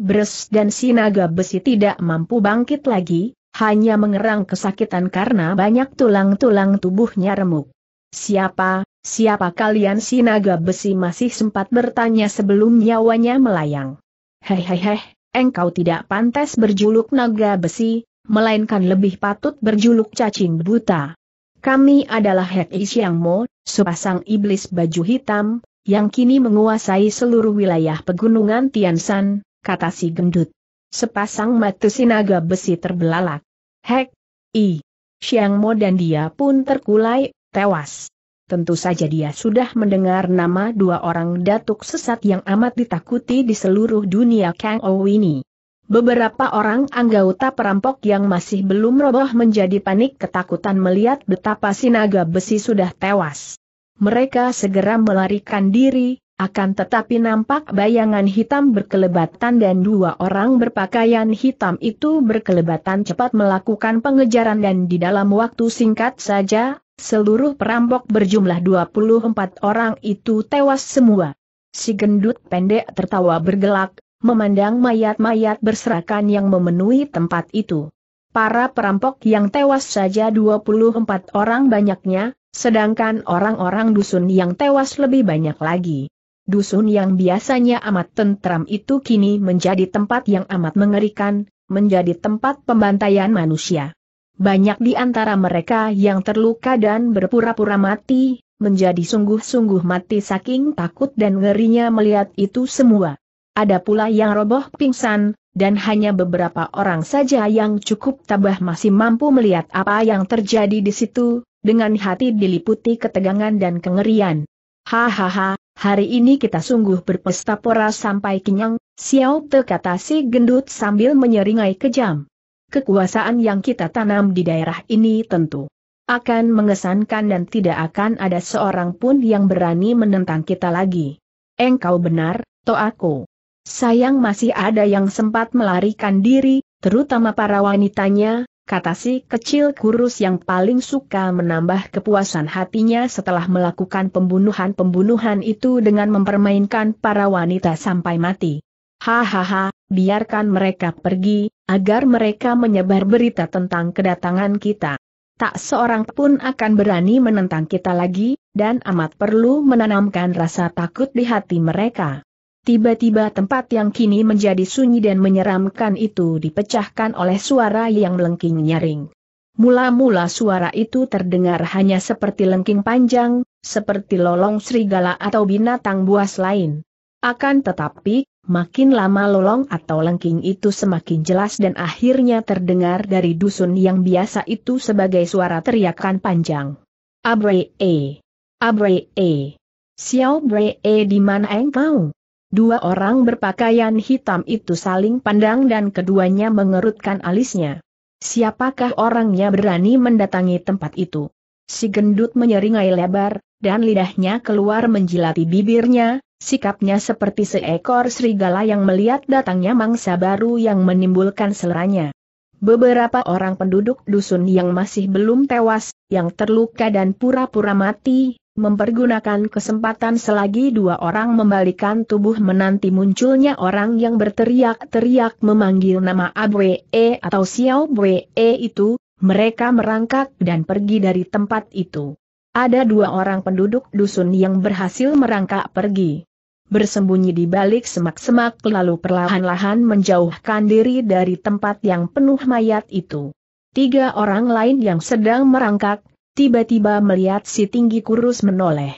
Bres dan Sinaga besi tidak mampu bangkit lagi, hanya mengerang kesakitan karena banyak tulang-tulang tubuhnya remuk. Siapa, siapa kalian Sinaga besi masih sempat bertanya sebelum nyawanya melayang. Hehehe, engkau tidak pantas berjuluk naga besi, melainkan lebih patut berjuluk cacing buta. Kami adalah Hek Isyang Mo, sepasang iblis baju hitam, yang kini menguasai seluruh wilayah pegunungan Tian Tiansan, kata si gendut. Sepasang mata sinaga besi terbelalak. Hek! I! Siang Mo dan dia pun terkulai, tewas. Tentu saja dia sudah mendengar nama dua orang datuk sesat yang amat ditakuti di seluruh dunia Kang ini. Beberapa orang anggota perampok yang masih belum roboh menjadi panik ketakutan melihat betapa sinaga besi sudah tewas. Mereka segera melarikan diri, akan tetapi nampak bayangan hitam berkelebatan dan dua orang berpakaian hitam itu berkelebatan cepat melakukan pengejaran dan di dalam waktu singkat saja, seluruh perampok berjumlah 24 orang itu tewas semua. Si gendut pendek tertawa bergelak, memandang mayat-mayat berserakan yang memenuhi tempat itu. Para perampok yang tewas saja 24 orang banyaknya, sedangkan orang-orang dusun yang tewas lebih banyak lagi. Dusun yang biasanya amat tentram itu kini menjadi tempat yang amat mengerikan, menjadi tempat pembantaian manusia. Banyak di antara mereka yang terluka dan berpura-pura mati, menjadi sungguh-sungguh mati saking takut dan ngerinya melihat itu semua. Ada pula yang roboh pingsan, dan hanya beberapa orang saja yang cukup tabah masih mampu melihat apa yang terjadi di situ, dengan hati diliputi ketegangan dan kengerian. Hahaha, hari ini kita sungguh berpesta pora sampai kenyang, Xiao Te kata si gendut sambil menyeringai kejam. Kekuasaan yang kita tanam di daerah ini tentu akan mengesankan dan tidak akan ada seorang pun yang berani menentang kita lagi. Engkau benar, to aku. Sayang masih ada yang sempat melarikan diri, terutama para wanitanya, kata si kecil kurus yang paling suka menambah kepuasan hatinya setelah melakukan pembunuhan-pembunuhan itu dengan mempermainkan para wanita sampai mati. Hahaha, biarkan mereka pergi, agar mereka menyebar berita tentang kedatangan kita. Tak seorang pun akan berani menentang kita lagi, dan amat perlu menanamkan rasa takut di hati mereka. Tiba-tiba tempat yang kini menjadi sunyi dan menyeramkan itu dipecahkan oleh suara yang melengking nyaring. Mula-mula suara itu terdengar hanya seperti lengking panjang, seperti lolong serigala atau binatang buas lain. Akan tetapi, makin lama lolong atau lengking itu semakin jelas dan akhirnya terdengar dari dusun yang biasa itu sebagai suara teriakan panjang. Abre-e! Eh. Abre-e! Eh. Xiao Bre-e eh, di mana engkau? Dua orang berpakaian hitam itu saling pandang dan keduanya mengerutkan alisnya. Siapakah orangnya berani mendatangi tempat itu? Si gendut menyeringai lebar, dan lidahnya keluar menjilati bibirnya, sikapnya seperti seekor serigala yang melihat datangnya mangsa baru yang menimbulkan seleranya. Beberapa orang penduduk dusun yang masih belum tewas, yang terluka dan pura-pura mati, Mempergunakan kesempatan selagi dua orang membalikan tubuh menanti munculnya orang yang berteriak-teriak memanggil nama Abwe e atau Xiao Bwe e itu, mereka merangkak dan pergi dari tempat itu. Ada dua orang penduduk dusun yang berhasil merangkak pergi. Bersembunyi di balik semak-semak lalu perlahan-lahan menjauhkan diri dari tempat yang penuh mayat itu. Tiga orang lain yang sedang merangkak, tiba-tiba melihat si tinggi kurus menoleh.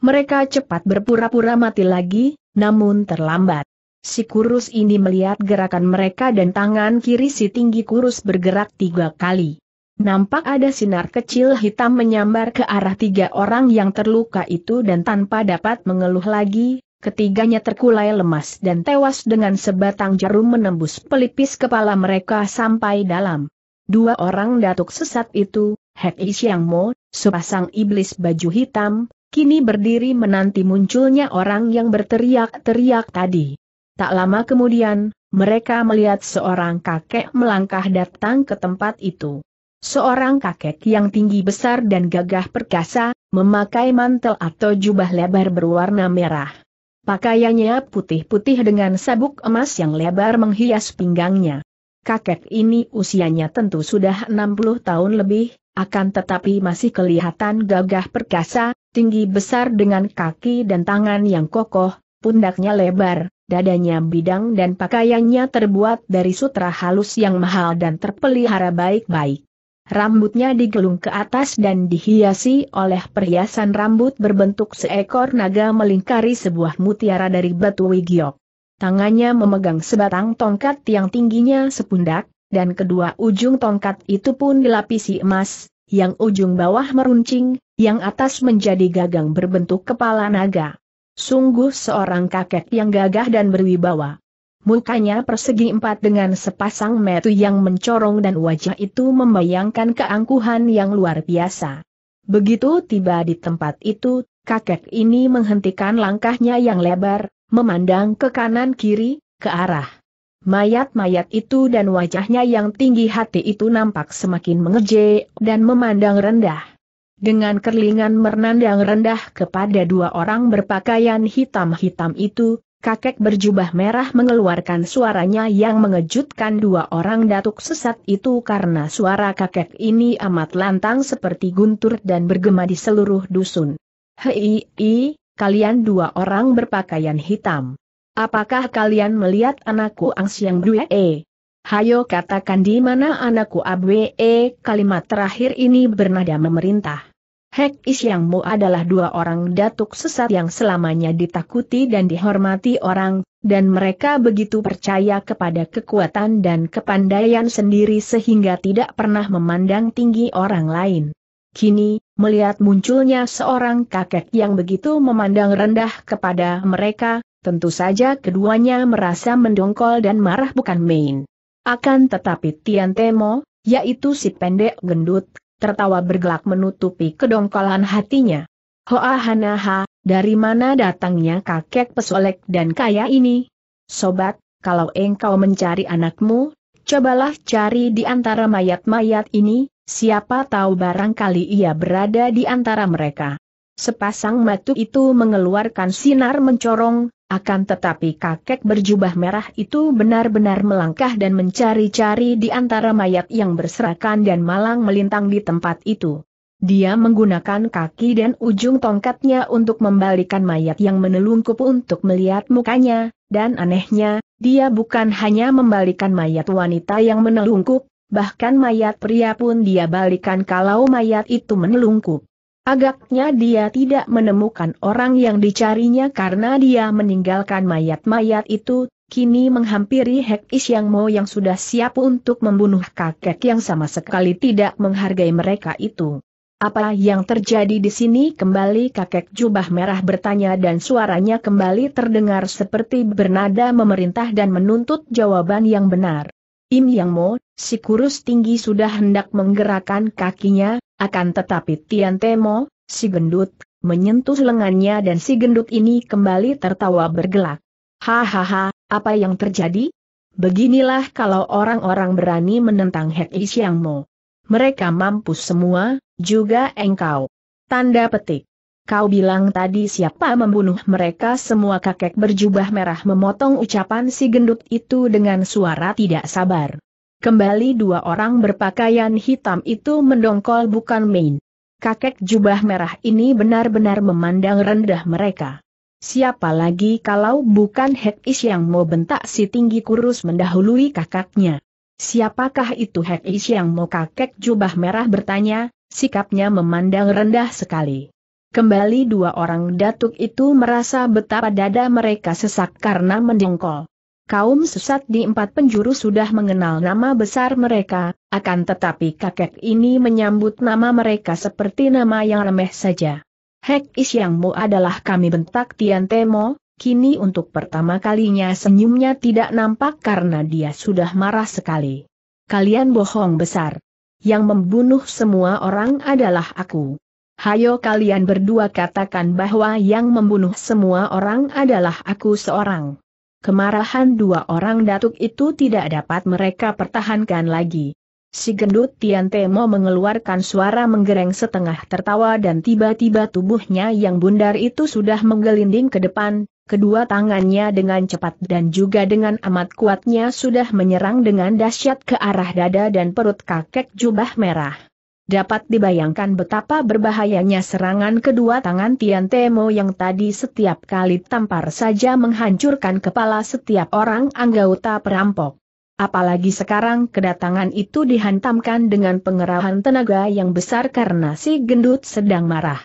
Mereka cepat berpura-pura mati lagi, namun terlambat. Si kurus ini melihat gerakan mereka dan tangan kiri si tinggi kurus bergerak tiga kali. Nampak ada sinar kecil hitam menyambar ke arah tiga orang yang terluka itu dan tanpa dapat mengeluh lagi, Ketiganya terkulai lemas dan tewas dengan sebatang jarum menembus pelipis kepala mereka sampai dalam. Dua orang datuk sesat itu, Hei yang Mo, sepasang iblis baju hitam, kini berdiri menanti munculnya orang yang berteriak-teriak tadi. Tak lama kemudian, mereka melihat seorang kakek melangkah datang ke tempat itu. Seorang kakek yang tinggi besar dan gagah perkasa, memakai mantel atau jubah lebar berwarna merah. Pakaiannya putih-putih dengan sabuk emas yang lebar menghias pinggangnya. Kakek ini usianya tentu sudah 60 tahun lebih, akan tetapi masih kelihatan gagah perkasa, tinggi besar dengan kaki dan tangan yang kokoh, pundaknya lebar, dadanya bidang dan pakaiannya terbuat dari sutra halus yang mahal dan terpelihara baik-baik. Rambutnya digelung ke atas dan dihiasi oleh perhiasan rambut berbentuk seekor naga melingkari sebuah mutiara dari batu wigiok. Tangannya memegang sebatang tongkat yang tingginya sepundak, dan kedua ujung tongkat itu pun dilapisi emas, yang ujung bawah meruncing, yang atas menjadi gagang berbentuk kepala naga. Sungguh seorang kakek yang gagah dan berwibawa. Mukanya persegi empat dengan sepasang metu yang mencorong dan wajah itu membayangkan keangkuhan yang luar biasa. Begitu tiba di tempat itu, kakek ini menghentikan langkahnya yang lebar, memandang ke kanan kiri, ke arah Mayat-mayat itu dan wajahnya yang tinggi hati itu nampak semakin mengeje dan memandang rendah. Dengan kerlingan menandang rendah kepada dua orang berpakaian hitam-hitam itu, kakek berjubah merah mengeluarkan suaranya yang mengejutkan dua orang datuk sesat itu karena suara kakek ini amat lantang seperti guntur dan bergema di seluruh dusun. Hei, kalian dua orang berpakaian hitam. Apakah kalian melihat anakku Ang Siang Bue? Hayo katakan di mana anakku Abwe, kalimat terakhir ini bernada memerintah. Hek Isyang adalah dua orang datuk sesat yang selamanya ditakuti dan dihormati orang, dan mereka begitu percaya kepada kekuatan dan kepandaian sendiri sehingga tidak pernah memandang tinggi orang lain. Kini, melihat munculnya seorang kakek yang begitu memandang rendah kepada mereka, Tentu saja keduanya merasa mendongkol dan marah bukan main. Akan tetapi Tian Temo, yaitu si pendek gendut, tertawa bergelak menutupi kedongkolan hatinya. Hoa Hanaha, dari mana datangnya kakek pesolek dan kaya ini? Sobat, kalau engkau mencari anakmu, cobalah cari di antara mayat-mayat ini, siapa tahu barangkali ia berada di antara mereka. Sepasang matu itu mengeluarkan sinar mencorong, akan tetapi kakek berjubah merah itu benar-benar melangkah dan mencari-cari di antara mayat yang berserakan dan malang melintang di tempat itu. Dia menggunakan kaki dan ujung tongkatnya untuk membalikan mayat yang menelungkup untuk melihat mukanya, dan anehnya, dia bukan hanya membalikan mayat wanita yang menelungkup, bahkan mayat pria pun dia balikan kalau mayat itu menelungkup. Agaknya dia tidak menemukan orang yang dicarinya karena dia meninggalkan mayat-mayat itu, kini menghampiri Hek Isyang Yang Mo yang sudah siap untuk membunuh kakek yang sama sekali tidak menghargai mereka itu. Apa yang terjadi di sini kembali kakek jubah merah bertanya dan suaranya kembali terdengar seperti bernada memerintah dan menuntut jawaban yang benar. Im Yang Mo, si kurus tinggi sudah hendak menggerakkan kakinya, akan tetapi Tian Temo, si gendut, menyentuh lengannya dan si gendut ini kembali tertawa bergelak. Hahaha, apa yang terjadi? Beginilah kalau orang-orang berani menentang Hek Isyangmo. Mereka mampus semua, juga engkau. Tanda petik. Kau bilang tadi siapa membunuh mereka semua kakek berjubah merah memotong ucapan si gendut itu dengan suara tidak sabar. Kembali dua orang berpakaian hitam itu mendongkol bukan main. Kakek jubah merah ini benar-benar memandang rendah mereka. Siapa lagi kalau bukan Hek Is yang mau bentak si tinggi kurus mendahului kakaknya? Siapakah itu Hek Is yang mau kakek jubah merah bertanya, sikapnya memandang rendah sekali. Kembali dua orang datuk itu merasa betapa dada mereka sesak karena mendongkol. Kaum sesat di empat penjuru sudah mengenal nama besar mereka, akan tetapi kakek ini menyambut nama mereka seperti nama yang remeh saja. Hek Is Yang mu adalah kami bentak Tian Temo, kini untuk pertama kalinya senyumnya tidak nampak karena dia sudah marah sekali. Kalian bohong besar. Yang membunuh semua orang adalah aku. Hayo kalian berdua katakan bahwa yang membunuh semua orang adalah aku seorang. Kemarahan dua orang datuk itu tidak dapat mereka pertahankan lagi. Si gendut Tian Temo mengeluarkan suara menggereng setengah tertawa dan tiba-tiba tubuhnya yang bundar itu sudah menggelinding ke depan, kedua tangannya dengan cepat dan juga dengan amat kuatnya sudah menyerang dengan dahsyat ke arah dada dan perut kakek jubah merah. Dapat dibayangkan betapa berbahayanya serangan kedua tangan Tian Temo yang tadi setiap kali tampar saja menghancurkan kepala setiap orang anggota perampok. Apalagi sekarang kedatangan itu dihantamkan dengan pengerahan tenaga yang besar karena si gendut sedang marah.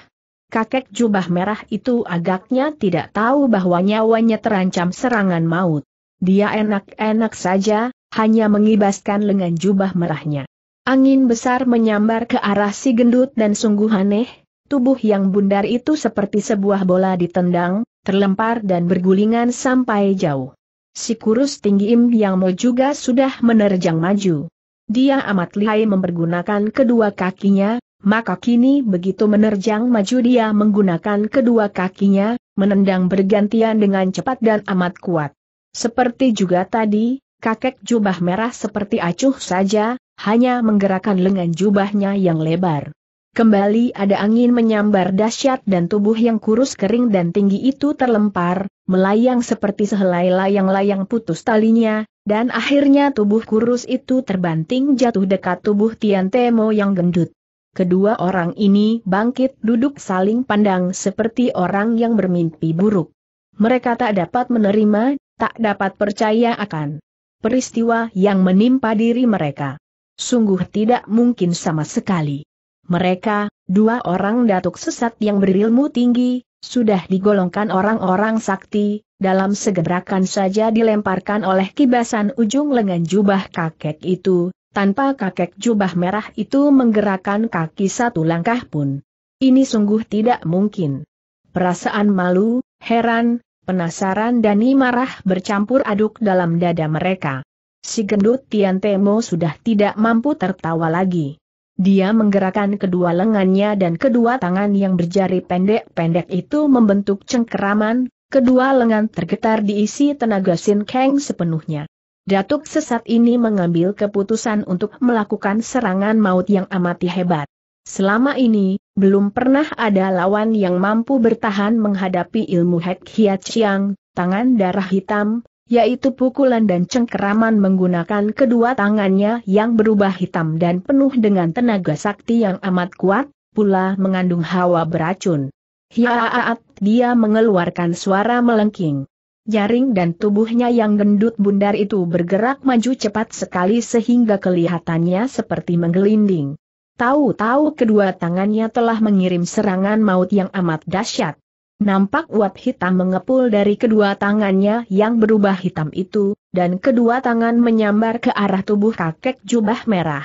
Kakek jubah merah itu agaknya tidak tahu bahwa nyawanya terancam serangan maut. Dia enak-enak saja, hanya mengibaskan lengan jubah merahnya. Angin besar menyambar ke arah si gendut dan sungguh aneh, tubuh yang bundar itu seperti sebuah bola ditendang, terlempar dan bergulingan sampai jauh. Si kurus tinggi Im Yang Mo juga sudah menerjang maju. Dia amat lihai mempergunakan kedua kakinya, maka kini begitu menerjang maju dia menggunakan kedua kakinya, menendang bergantian dengan cepat dan amat kuat. Seperti juga tadi, kakek jubah merah seperti acuh saja, hanya menggerakkan lengan jubahnya yang lebar. Kembali ada angin menyambar dahsyat dan tubuh yang kurus kering dan tinggi itu terlempar, melayang seperti sehelai layang-layang putus talinya, dan akhirnya tubuh kurus itu terbanting jatuh dekat tubuh Tian Temo yang gendut. Kedua orang ini bangkit duduk saling pandang seperti orang yang bermimpi buruk. Mereka tak dapat menerima, tak dapat percaya akan peristiwa yang menimpa diri mereka. Sungguh tidak mungkin sama sekali. Mereka, dua orang datuk sesat yang berilmu tinggi, sudah digolongkan orang-orang sakti, dalam segebrakan saja dilemparkan oleh kibasan ujung lengan jubah kakek itu, tanpa kakek jubah merah itu menggerakkan kaki satu langkah pun. Ini sungguh tidak mungkin. Perasaan malu, heran, penasaran dan marah bercampur aduk dalam dada mereka si gendut Tian Temo sudah tidak mampu tertawa lagi. Dia menggerakkan kedua lengannya dan kedua tangan yang berjari pendek-pendek itu membentuk cengkeraman, kedua lengan tergetar diisi tenaga Sin Kang sepenuhnya. Datuk sesat ini mengambil keputusan untuk melakukan serangan maut yang amat hebat. Selama ini, belum pernah ada lawan yang mampu bertahan menghadapi ilmu Hek Hiat Chiang, tangan darah hitam, yaitu pukulan dan cengkeraman menggunakan kedua tangannya yang berubah hitam dan penuh dengan tenaga sakti yang amat kuat, pula mengandung hawa beracun. Hiaaat, dia mengeluarkan suara melengking. Jaring dan tubuhnya yang gendut bundar itu bergerak maju cepat sekali sehingga kelihatannya seperti menggelinding. Tahu-tahu kedua tangannya telah mengirim serangan maut yang amat dahsyat. Nampak uap hitam mengepul dari kedua tangannya yang berubah hitam itu, dan kedua tangan menyambar ke arah tubuh kakek jubah merah.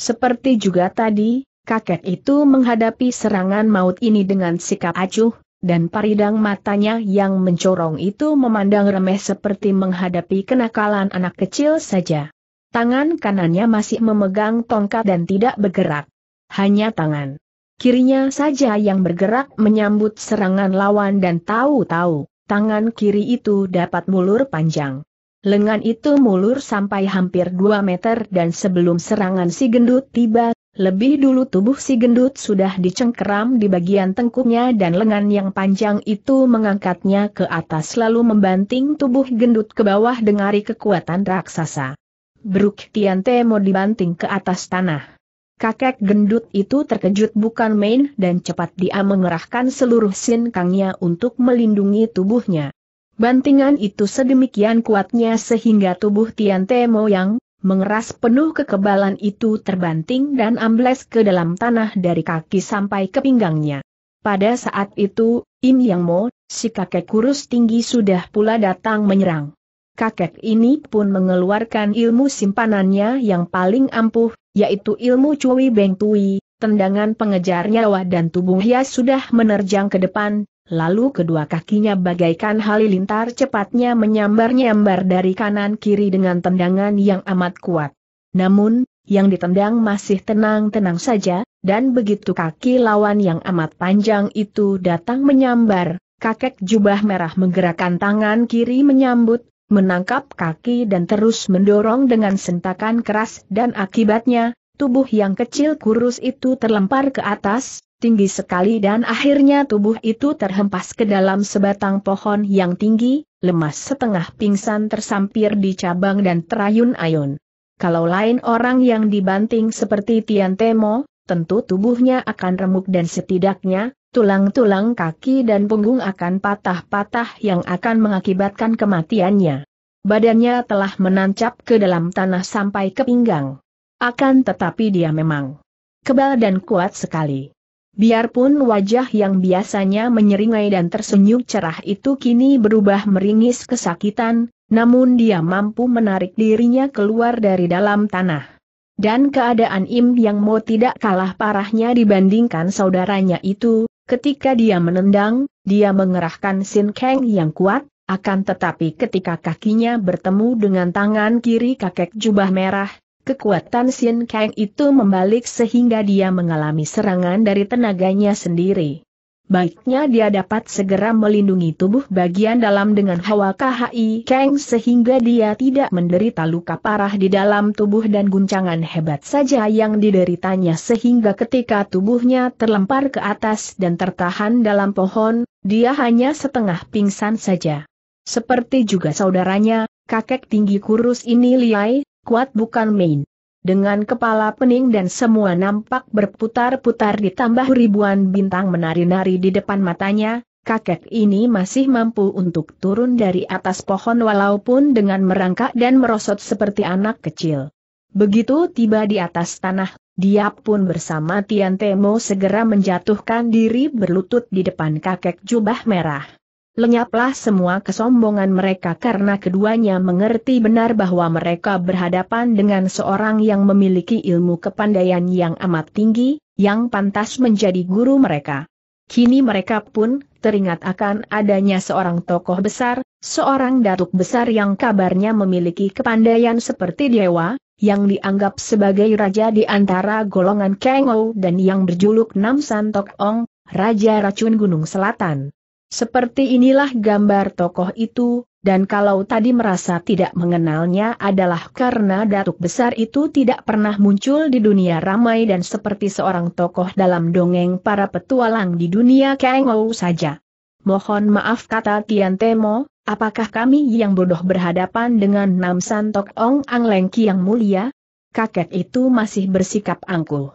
Seperti juga tadi, kakek itu menghadapi serangan maut ini dengan sikap acuh, dan paridang matanya yang mencorong itu memandang remeh seperti menghadapi kenakalan anak kecil saja. Tangan kanannya masih memegang tongkat dan tidak bergerak. Hanya tangan Kirinya saja yang bergerak menyambut serangan lawan dan tahu-tahu, tangan kiri itu dapat mulur panjang. Lengan itu mulur sampai hampir 2 meter dan sebelum serangan si gendut tiba, lebih dulu tubuh si gendut sudah dicengkeram di bagian tengkuknya dan lengan yang panjang itu mengangkatnya ke atas lalu membanting tubuh gendut ke bawah dengari kekuatan raksasa. Bruk Tiantemo dibanting ke atas tanah. Kakek gendut itu terkejut bukan main dan cepat dia mengerahkan seluruh sin untuk melindungi tubuhnya. Bantingan itu sedemikian kuatnya sehingga tubuh Tian Te yang mengeras penuh kekebalan itu terbanting dan ambles ke dalam tanah dari kaki sampai ke pinggangnya. Pada saat itu, Im Yang Mo, si kakek kurus tinggi sudah pula datang menyerang kakek ini pun mengeluarkan ilmu simpanannya yang paling ampuh, yaitu ilmu Cui Beng Tui, tendangan pengejar nyawa dan tubuhnya sudah menerjang ke depan, lalu kedua kakinya bagaikan halilintar cepatnya menyambar-nyambar dari kanan kiri dengan tendangan yang amat kuat. Namun, yang ditendang masih tenang-tenang saja, dan begitu kaki lawan yang amat panjang itu datang menyambar, kakek jubah merah menggerakkan tangan kiri menyambut, menangkap kaki dan terus mendorong dengan sentakan keras dan akibatnya, tubuh yang kecil kurus itu terlempar ke atas, tinggi sekali dan akhirnya tubuh itu terhempas ke dalam sebatang pohon yang tinggi, lemas setengah pingsan tersampir di cabang dan terayun-ayun. Kalau lain orang yang dibanting seperti Tian Temo, tentu tubuhnya akan remuk dan setidaknya, tulang-tulang kaki dan punggung akan patah-patah yang akan mengakibatkan kematiannya. Badannya telah menancap ke dalam tanah sampai ke pinggang. Akan tetapi dia memang kebal dan kuat sekali. Biarpun wajah yang biasanya menyeringai dan tersenyum cerah itu kini berubah meringis kesakitan, namun dia mampu menarik dirinya keluar dari dalam tanah. Dan keadaan Im Yang mau tidak kalah parahnya dibandingkan saudaranya itu, Ketika dia menendang, dia mengerahkan Sin Kang yang kuat, akan tetapi ketika kakinya bertemu dengan tangan kiri kakek jubah merah, kekuatan Sin Kang itu membalik sehingga dia mengalami serangan dari tenaganya sendiri baiknya dia dapat segera melindungi tubuh bagian dalam dengan hawa KHI Kang sehingga dia tidak menderita luka parah di dalam tubuh dan guncangan hebat saja yang dideritanya sehingga ketika tubuhnya terlempar ke atas dan tertahan dalam pohon, dia hanya setengah pingsan saja. Seperti juga saudaranya, kakek tinggi kurus ini liai, kuat bukan main dengan kepala pening dan semua nampak berputar-putar ditambah ribuan bintang menari-nari di depan matanya, kakek ini masih mampu untuk turun dari atas pohon walaupun dengan merangkak dan merosot seperti anak kecil. Begitu tiba di atas tanah, dia pun bersama Tian Temo segera menjatuhkan diri berlutut di depan kakek jubah merah. Lenyaplah semua kesombongan mereka karena keduanya mengerti benar bahwa mereka berhadapan dengan seorang yang memiliki ilmu kepandaian yang amat tinggi, yang pantas menjadi guru mereka. Kini mereka pun teringat akan adanya seorang tokoh besar, seorang datuk besar yang kabarnya memiliki kepandaian seperti dewa, yang dianggap sebagai raja di antara golongan Kengou dan yang berjuluk Namsan Ong, Raja Racun Gunung Selatan. Seperti inilah gambar tokoh itu, dan kalau tadi merasa tidak mengenalnya adalah karena datuk besar itu tidak pernah muncul di dunia ramai dan seperti seorang tokoh dalam dongeng para petualang di dunia Kengou saja. Mohon maaf kata Tian Temo, apakah kami yang bodoh berhadapan dengan Namsan Tok Ong Ang Lengki yang mulia? Kakek itu masih bersikap angkuh.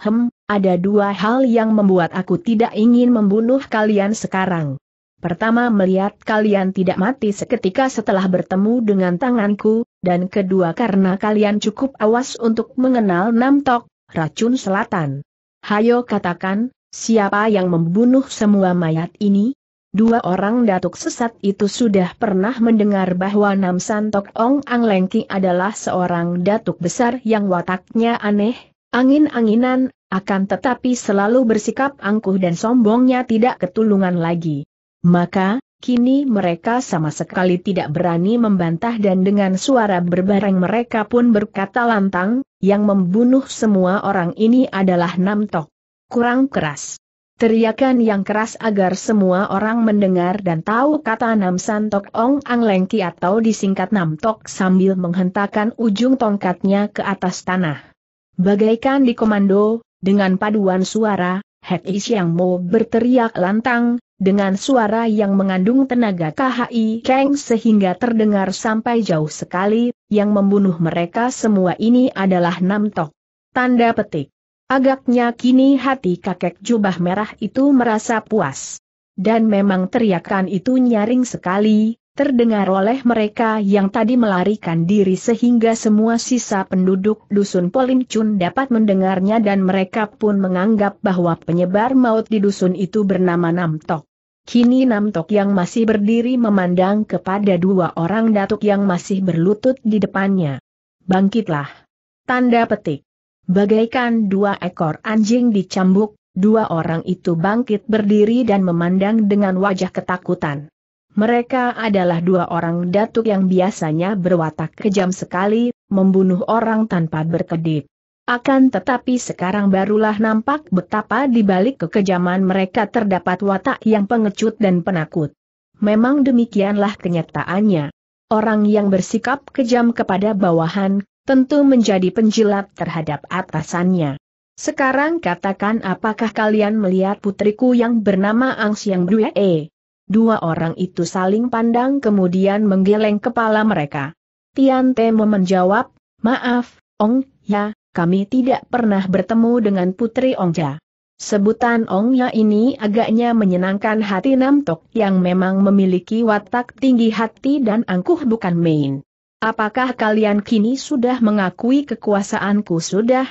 Hem, ada dua hal yang membuat aku tidak ingin membunuh kalian sekarang. Pertama melihat kalian tidak mati seketika setelah bertemu dengan tanganku, dan kedua karena kalian cukup awas untuk mengenal Namtok, racun selatan. Hayo katakan, siapa yang membunuh semua mayat ini? Dua orang datuk sesat itu sudah pernah mendengar bahwa Nam Santok Ong Ang Lengki adalah seorang datuk besar yang wataknya aneh, angin-anginan, akan tetapi selalu bersikap angkuh dan sombongnya tidak ketulungan lagi. Maka, kini mereka sama sekali tidak berani membantah dan dengan suara berbareng mereka pun berkata lantang, yang membunuh semua orang ini adalah Namtok. Kurang keras. Teriakan yang keras agar semua orang mendengar dan tahu kata Nam Santok Ong Ang Lengki atau disingkat Nam Tok sambil menghentakkan ujung tongkatnya ke atas tanah. Bagaikan di komando, dengan paduan suara, Hek siang Mo berteriak lantang, dengan suara yang mengandung tenaga KHI Kang sehingga terdengar sampai jauh sekali, yang membunuh mereka semua ini adalah Nam Tok. Tanda petik. Agaknya kini hati kakek jubah merah itu merasa puas. Dan memang teriakan itu nyaring sekali, Terdengar oleh mereka yang tadi melarikan diri sehingga semua sisa penduduk dusun Polincun dapat mendengarnya dan mereka pun menganggap bahwa penyebar maut di dusun itu bernama Namtok. Kini Namtok yang masih berdiri memandang kepada dua orang datuk yang masih berlutut di depannya. Bangkitlah. Tanda petik. Bagaikan dua ekor anjing dicambuk, dua orang itu bangkit berdiri dan memandang dengan wajah ketakutan. Mereka adalah dua orang datuk yang biasanya berwatak kejam sekali, membunuh orang tanpa berkedip. Akan tetapi sekarang barulah nampak betapa dibalik kekejaman mereka terdapat watak yang pengecut dan penakut. Memang demikianlah kenyataannya. Orang yang bersikap kejam kepada bawahan, tentu menjadi penjilat terhadap atasannya. Sekarang katakan apakah kalian melihat putriku yang bernama Ang Siang Brue? Dua orang itu saling pandang kemudian menggeleng kepala mereka. Tian Temo menjawab, maaf, Ong, ya, kami tidak pernah bertemu dengan Putri Ongja. Sebutan Ya ini agaknya menyenangkan hati Nam Tok yang memang memiliki watak tinggi hati dan angkuh bukan main. Apakah kalian kini sudah mengakui kekuasaanku sudah,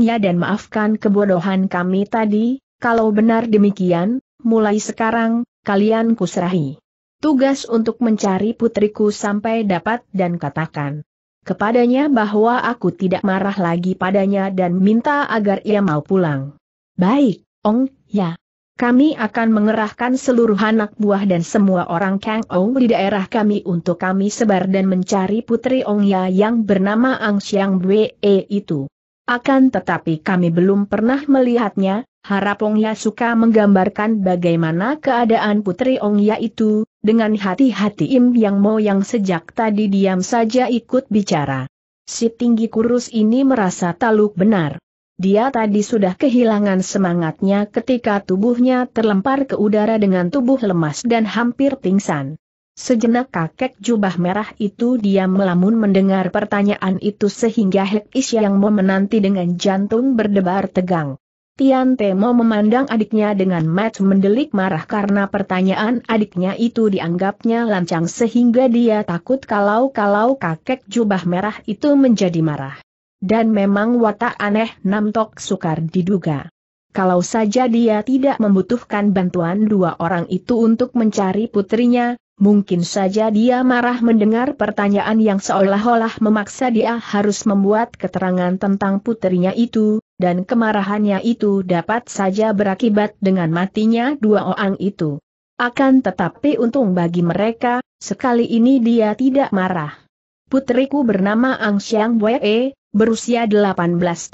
Ya dan maafkan kebodohan kami tadi, kalau benar demikian, mulai sekarang, kalian kuserahi. Tugas untuk mencari putriku sampai dapat dan katakan kepadanya bahwa aku tidak marah lagi padanya dan minta agar ia mau pulang. Baik, Ong, ya. Kami akan mengerahkan seluruh anak buah dan semua orang Kang Ou di daerah kami untuk kami sebar dan mencari putri Ong Ya yang bernama Ang Xiang Bwe e itu. Akan tetapi kami belum pernah melihatnya, harap Ong Ya suka menggambarkan bagaimana keadaan putri Ong Ya itu, dengan hati-hati Im Yang Mo yang sejak tadi diam saja ikut bicara. Si tinggi kurus ini merasa taluk benar. Dia tadi sudah kehilangan semangatnya ketika tubuhnya terlempar ke udara dengan tubuh lemas dan hampir pingsan. Sejenak kakek jubah merah itu diam melamun mendengar pertanyaan itu sehingga Hek Is yang mau menanti dengan jantung berdebar tegang. Tian Temo memandang adiknya dengan mat mendelik marah karena pertanyaan adiknya itu dianggapnya lancang sehingga dia takut kalau-kalau kakek jubah merah itu menjadi marah. Dan memang watak aneh Namtok sukar diduga. Kalau saja dia tidak membutuhkan bantuan dua orang itu untuk mencari putrinya, Mungkin saja dia marah mendengar pertanyaan yang seolah-olah memaksa dia harus membuat keterangan tentang putrinya itu, dan kemarahannya itu dapat saja berakibat dengan matinya dua orang itu. Akan tetapi untung bagi mereka, sekali ini dia tidak marah. Putriku bernama Ang Xiang Wei, berusia 18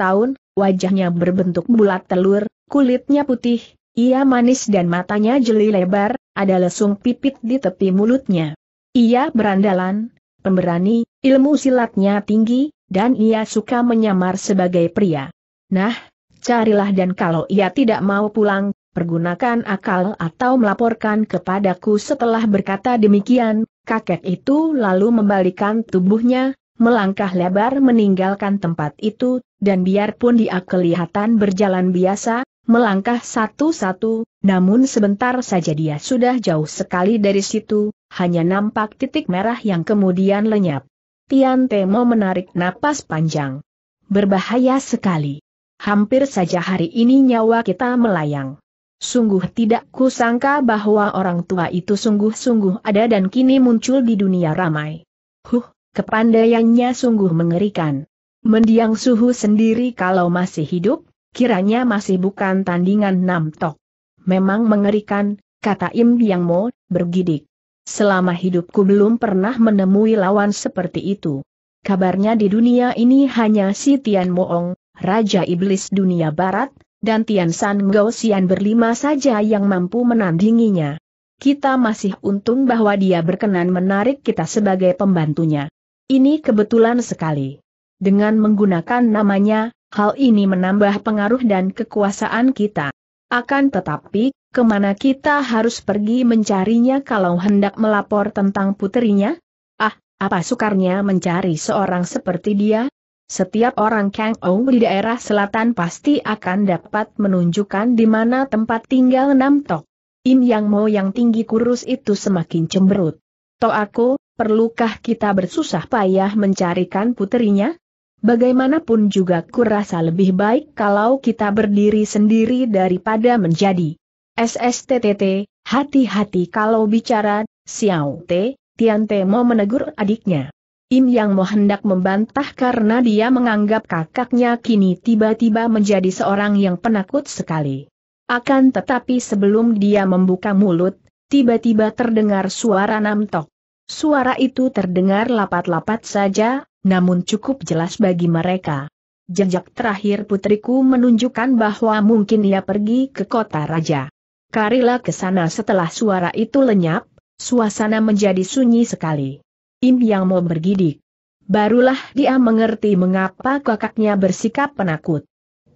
tahun, wajahnya berbentuk bulat telur, kulitnya putih, ia manis dan matanya jeli lebar, ada lesung pipit di tepi mulutnya. Ia berandalan, pemberani, ilmu silatnya tinggi, dan ia suka menyamar sebagai pria. Nah, carilah dan kalau ia tidak mau pulang, pergunakan akal atau melaporkan kepadaku setelah berkata demikian, kakek itu lalu membalikan tubuhnya, melangkah lebar meninggalkan tempat itu, dan biarpun dia kelihatan berjalan biasa, melangkah satu-satu, namun sebentar saja dia sudah jauh sekali dari situ, hanya nampak titik merah yang kemudian lenyap. Tian Temo menarik napas panjang. Berbahaya sekali. Hampir saja hari ini nyawa kita melayang. Sungguh tidak kusangka bahwa orang tua itu sungguh-sungguh ada dan kini muncul di dunia ramai. Huh, kepandaiannya sungguh mengerikan. Mendiang suhu sendiri kalau masih hidup, kiranya masih bukan tandingan Nam Tok. Memang mengerikan, kata Im Biang Mo, bergidik. Selama hidupku belum pernah menemui lawan seperti itu. Kabarnya di dunia ini hanya si Tian Moong, Raja Iblis dunia barat, dan Tian San Sian berlima saja yang mampu menandinginya. Kita masih untung bahwa dia berkenan menarik kita sebagai pembantunya. Ini kebetulan sekali dengan menggunakan namanya, hal ini menambah pengaruh dan kekuasaan kita. Akan tetapi, kemana kita harus pergi mencarinya kalau hendak melapor tentang putrinya? Ah, apa sukarnya mencari seorang seperti dia? Setiap orang Kang Ou di daerah selatan pasti akan dapat menunjukkan di mana tempat tinggal Nam Tok. Im Yang Mo yang tinggi kurus itu semakin cemberut. Toh aku, perlukah kita bersusah payah mencarikan putrinya? bagaimanapun juga kurasa lebih baik kalau kita berdiri sendiri daripada menjadi SSTTT, hati-hati kalau bicara, Xiao Te, Tian Te mau menegur adiknya. Im Yang mau hendak membantah karena dia menganggap kakaknya kini tiba-tiba menjadi seorang yang penakut sekali. Akan tetapi sebelum dia membuka mulut, tiba-tiba terdengar suara namtok. Suara itu terdengar lapat-lapat saja, namun cukup jelas bagi mereka. Jejak terakhir putriku menunjukkan bahwa mungkin ia pergi ke kota raja. Karila ke sana setelah suara itu lenyap, suasana menjadi sunyi sekali. Im yang mau bergidik. Barulah dia mengerti mengapa kakaknya bersikap penakut.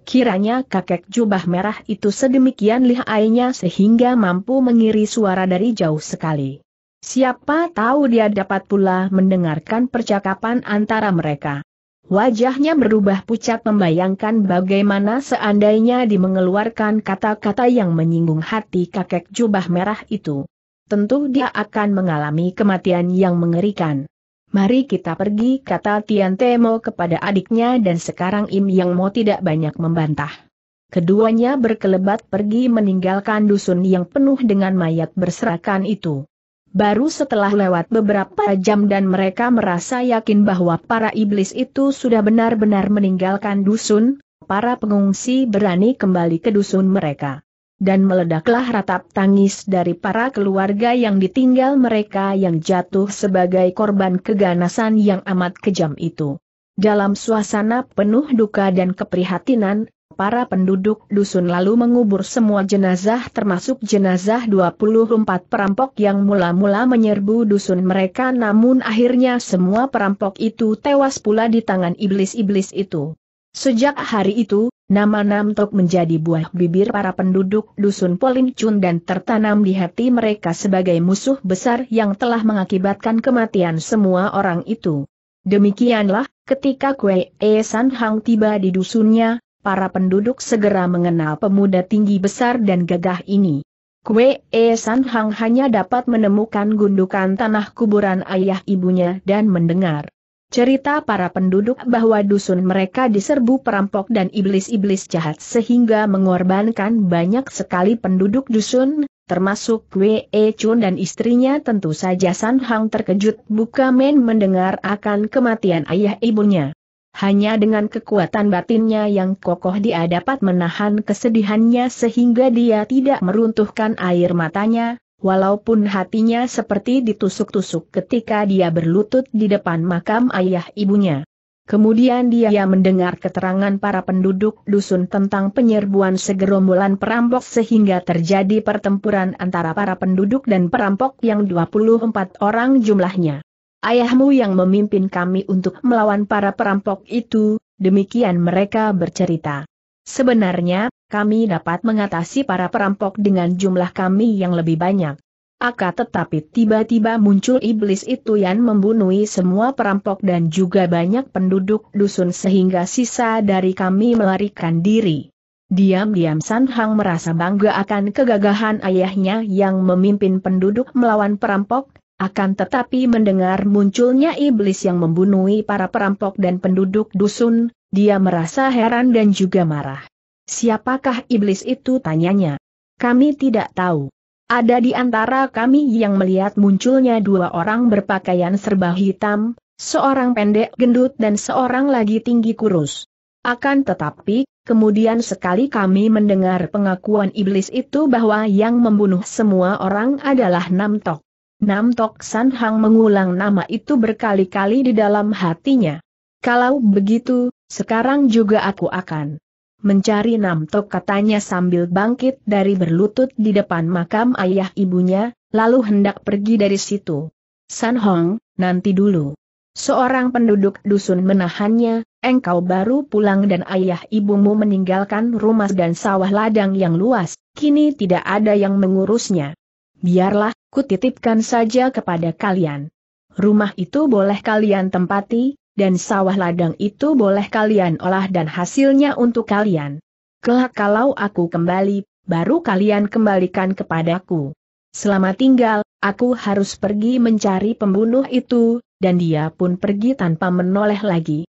Kiranya kakek jubah merah itu sedemikian lihainya sehingga mampu mengiri suara dari jauh sekali. Siapa tahu dia dapat pula mendengarkan percakapan antara mereka. Wajahnya berubah pucat membayangkan bagaimana seandainya mengeluarkan kata-kata yang menyinggung hati kakek jubah merah itu. Tentu dia akan mengalami kematian yang mengerikan. Mari kita pergi kata Tian Temo kepada adiknya dan sekarang Im Yang Mo tidak banyak membantah. Keduanya berkelebat pergi meninggalkan dusun yang penuh dengan mayat berserakan itu. Baru setelah lewat beberapa jam dan mereka merasa yakin bahwa para iblis itu sudah benar-benar meninggalkan dusun, para pengungsi berani kembali ke dusun mereka. Dan meledaklah ratap tangis dari para keluarga yang ditinggal mereka yang jatuh sebagai korban keganasan yang amat kejam itu. Dalam suasana penuh duka dan keprihatinan, para penduduk dusun lalu mengubur semua jenazah termasuk jenazah 24 perampok yang mula-mula menyerbu dusun mereka namun akhirnya semua perampok itu tewas pula di tangan iblis-iblis itu. Sejak hari itu, nama Namtok menjadi buah bibir para penduduk dusun Polincun dan tertanam di hati mereka sebagai musuh besar yang telah mengakibatkan kematian semua orang itu. Demikianlah, ketika Kue E San Hang tiba di dusunnya, para penduduk segera mengenal pemuda tinggi besar dan gagah ini. Kue E San Hang hanya dapat menemukan gundukan tanah kuburan ayah ibunya dan mendengar cerita para penduduk bahwa dusun mereka diserbu perampok dan iblis-iblis jahat sehingga mengorbankan banyak sekali penduduk dusun, termasuk Kue E Chun dan istrinya tentu saja San Hang terkejut buka men mendengar akan kematian ayah ibunya. Hanya dengan kekuatan batinnya yang kokoh dia dapat menahan kesedihannya sehingga dia tidak meruntuhkan air matanya, walaupun hatinya seperti ditusuk-tusuk ketika dia berlutut di depan makam ayah ibunya. Kemudian dia mendengar keterangan para penduduk dusun tentang penyerbuan segerombolan perampok sehingga terjadi pertempuran antara para penduduk dan perampok yang 24 orang jumlahnya ayahmu yang memimpin kami untuk melawan para perampok itu, demikian mereka bercerita. Sebenarnya, kami dapat mengatasi para perampok dengan jumlah kami yang lebih banyak. Aka tetapi tiba-tiba muncul iblis itu yang membunuhi semua perampok dan juga banyak penduduk dusun sehingga sisa dari kami melarikan diri. Diam-diam Sanhang merasa bangga akan kegagahan ayahnya yang memimpin penduduk melawan perampok, akan tetapi mendengar munculnya iblis yang membunuhi para perampok dan penduduk dusun, dia merasa heran dan juga marah. Siapakah iblis itu tanyanya? Kami tidak tahu. Ada di antara kami yang melihat munculnya dua orang berpakaian serba hitam, seorang pendek gendut dan seorang lagi tinggi kurus. Akan tetapi, kemudian sekali kami mendengar pengakuan iblis itu bahwa yang membunuh semua orang adalah Namtok. Nam Tok San Hang mengulang nama itu berkali-kali di dalam hatinya. Kalau begitu, sekarang juga aku akan mencari Nam Tok katanya sambil bangkit dari berlutut di depan makam ayah ibunya, lalu hendak pergi dari situ. San Hong, nanti dulu. Seorang penduduk dusun menahannya, engkau baru pulang dan ayah ibumu meninggalkan rumah dan sawah ladang yang luas, kini tidak ada yang mengurusnya. Biarlah kutitipkan saja kepada kalian. Rumah itu boleh kalian tempati, dan sawah ladang itu boleh kalian olah dan hasilnya untuk kalian. Kelak kalau aku kembali, baru kalian kembalikan kepadaku. Selama tinggal, aku harus pergi mencari pembunuh itu, dan dia pun pergi tanpa menoleh lagi.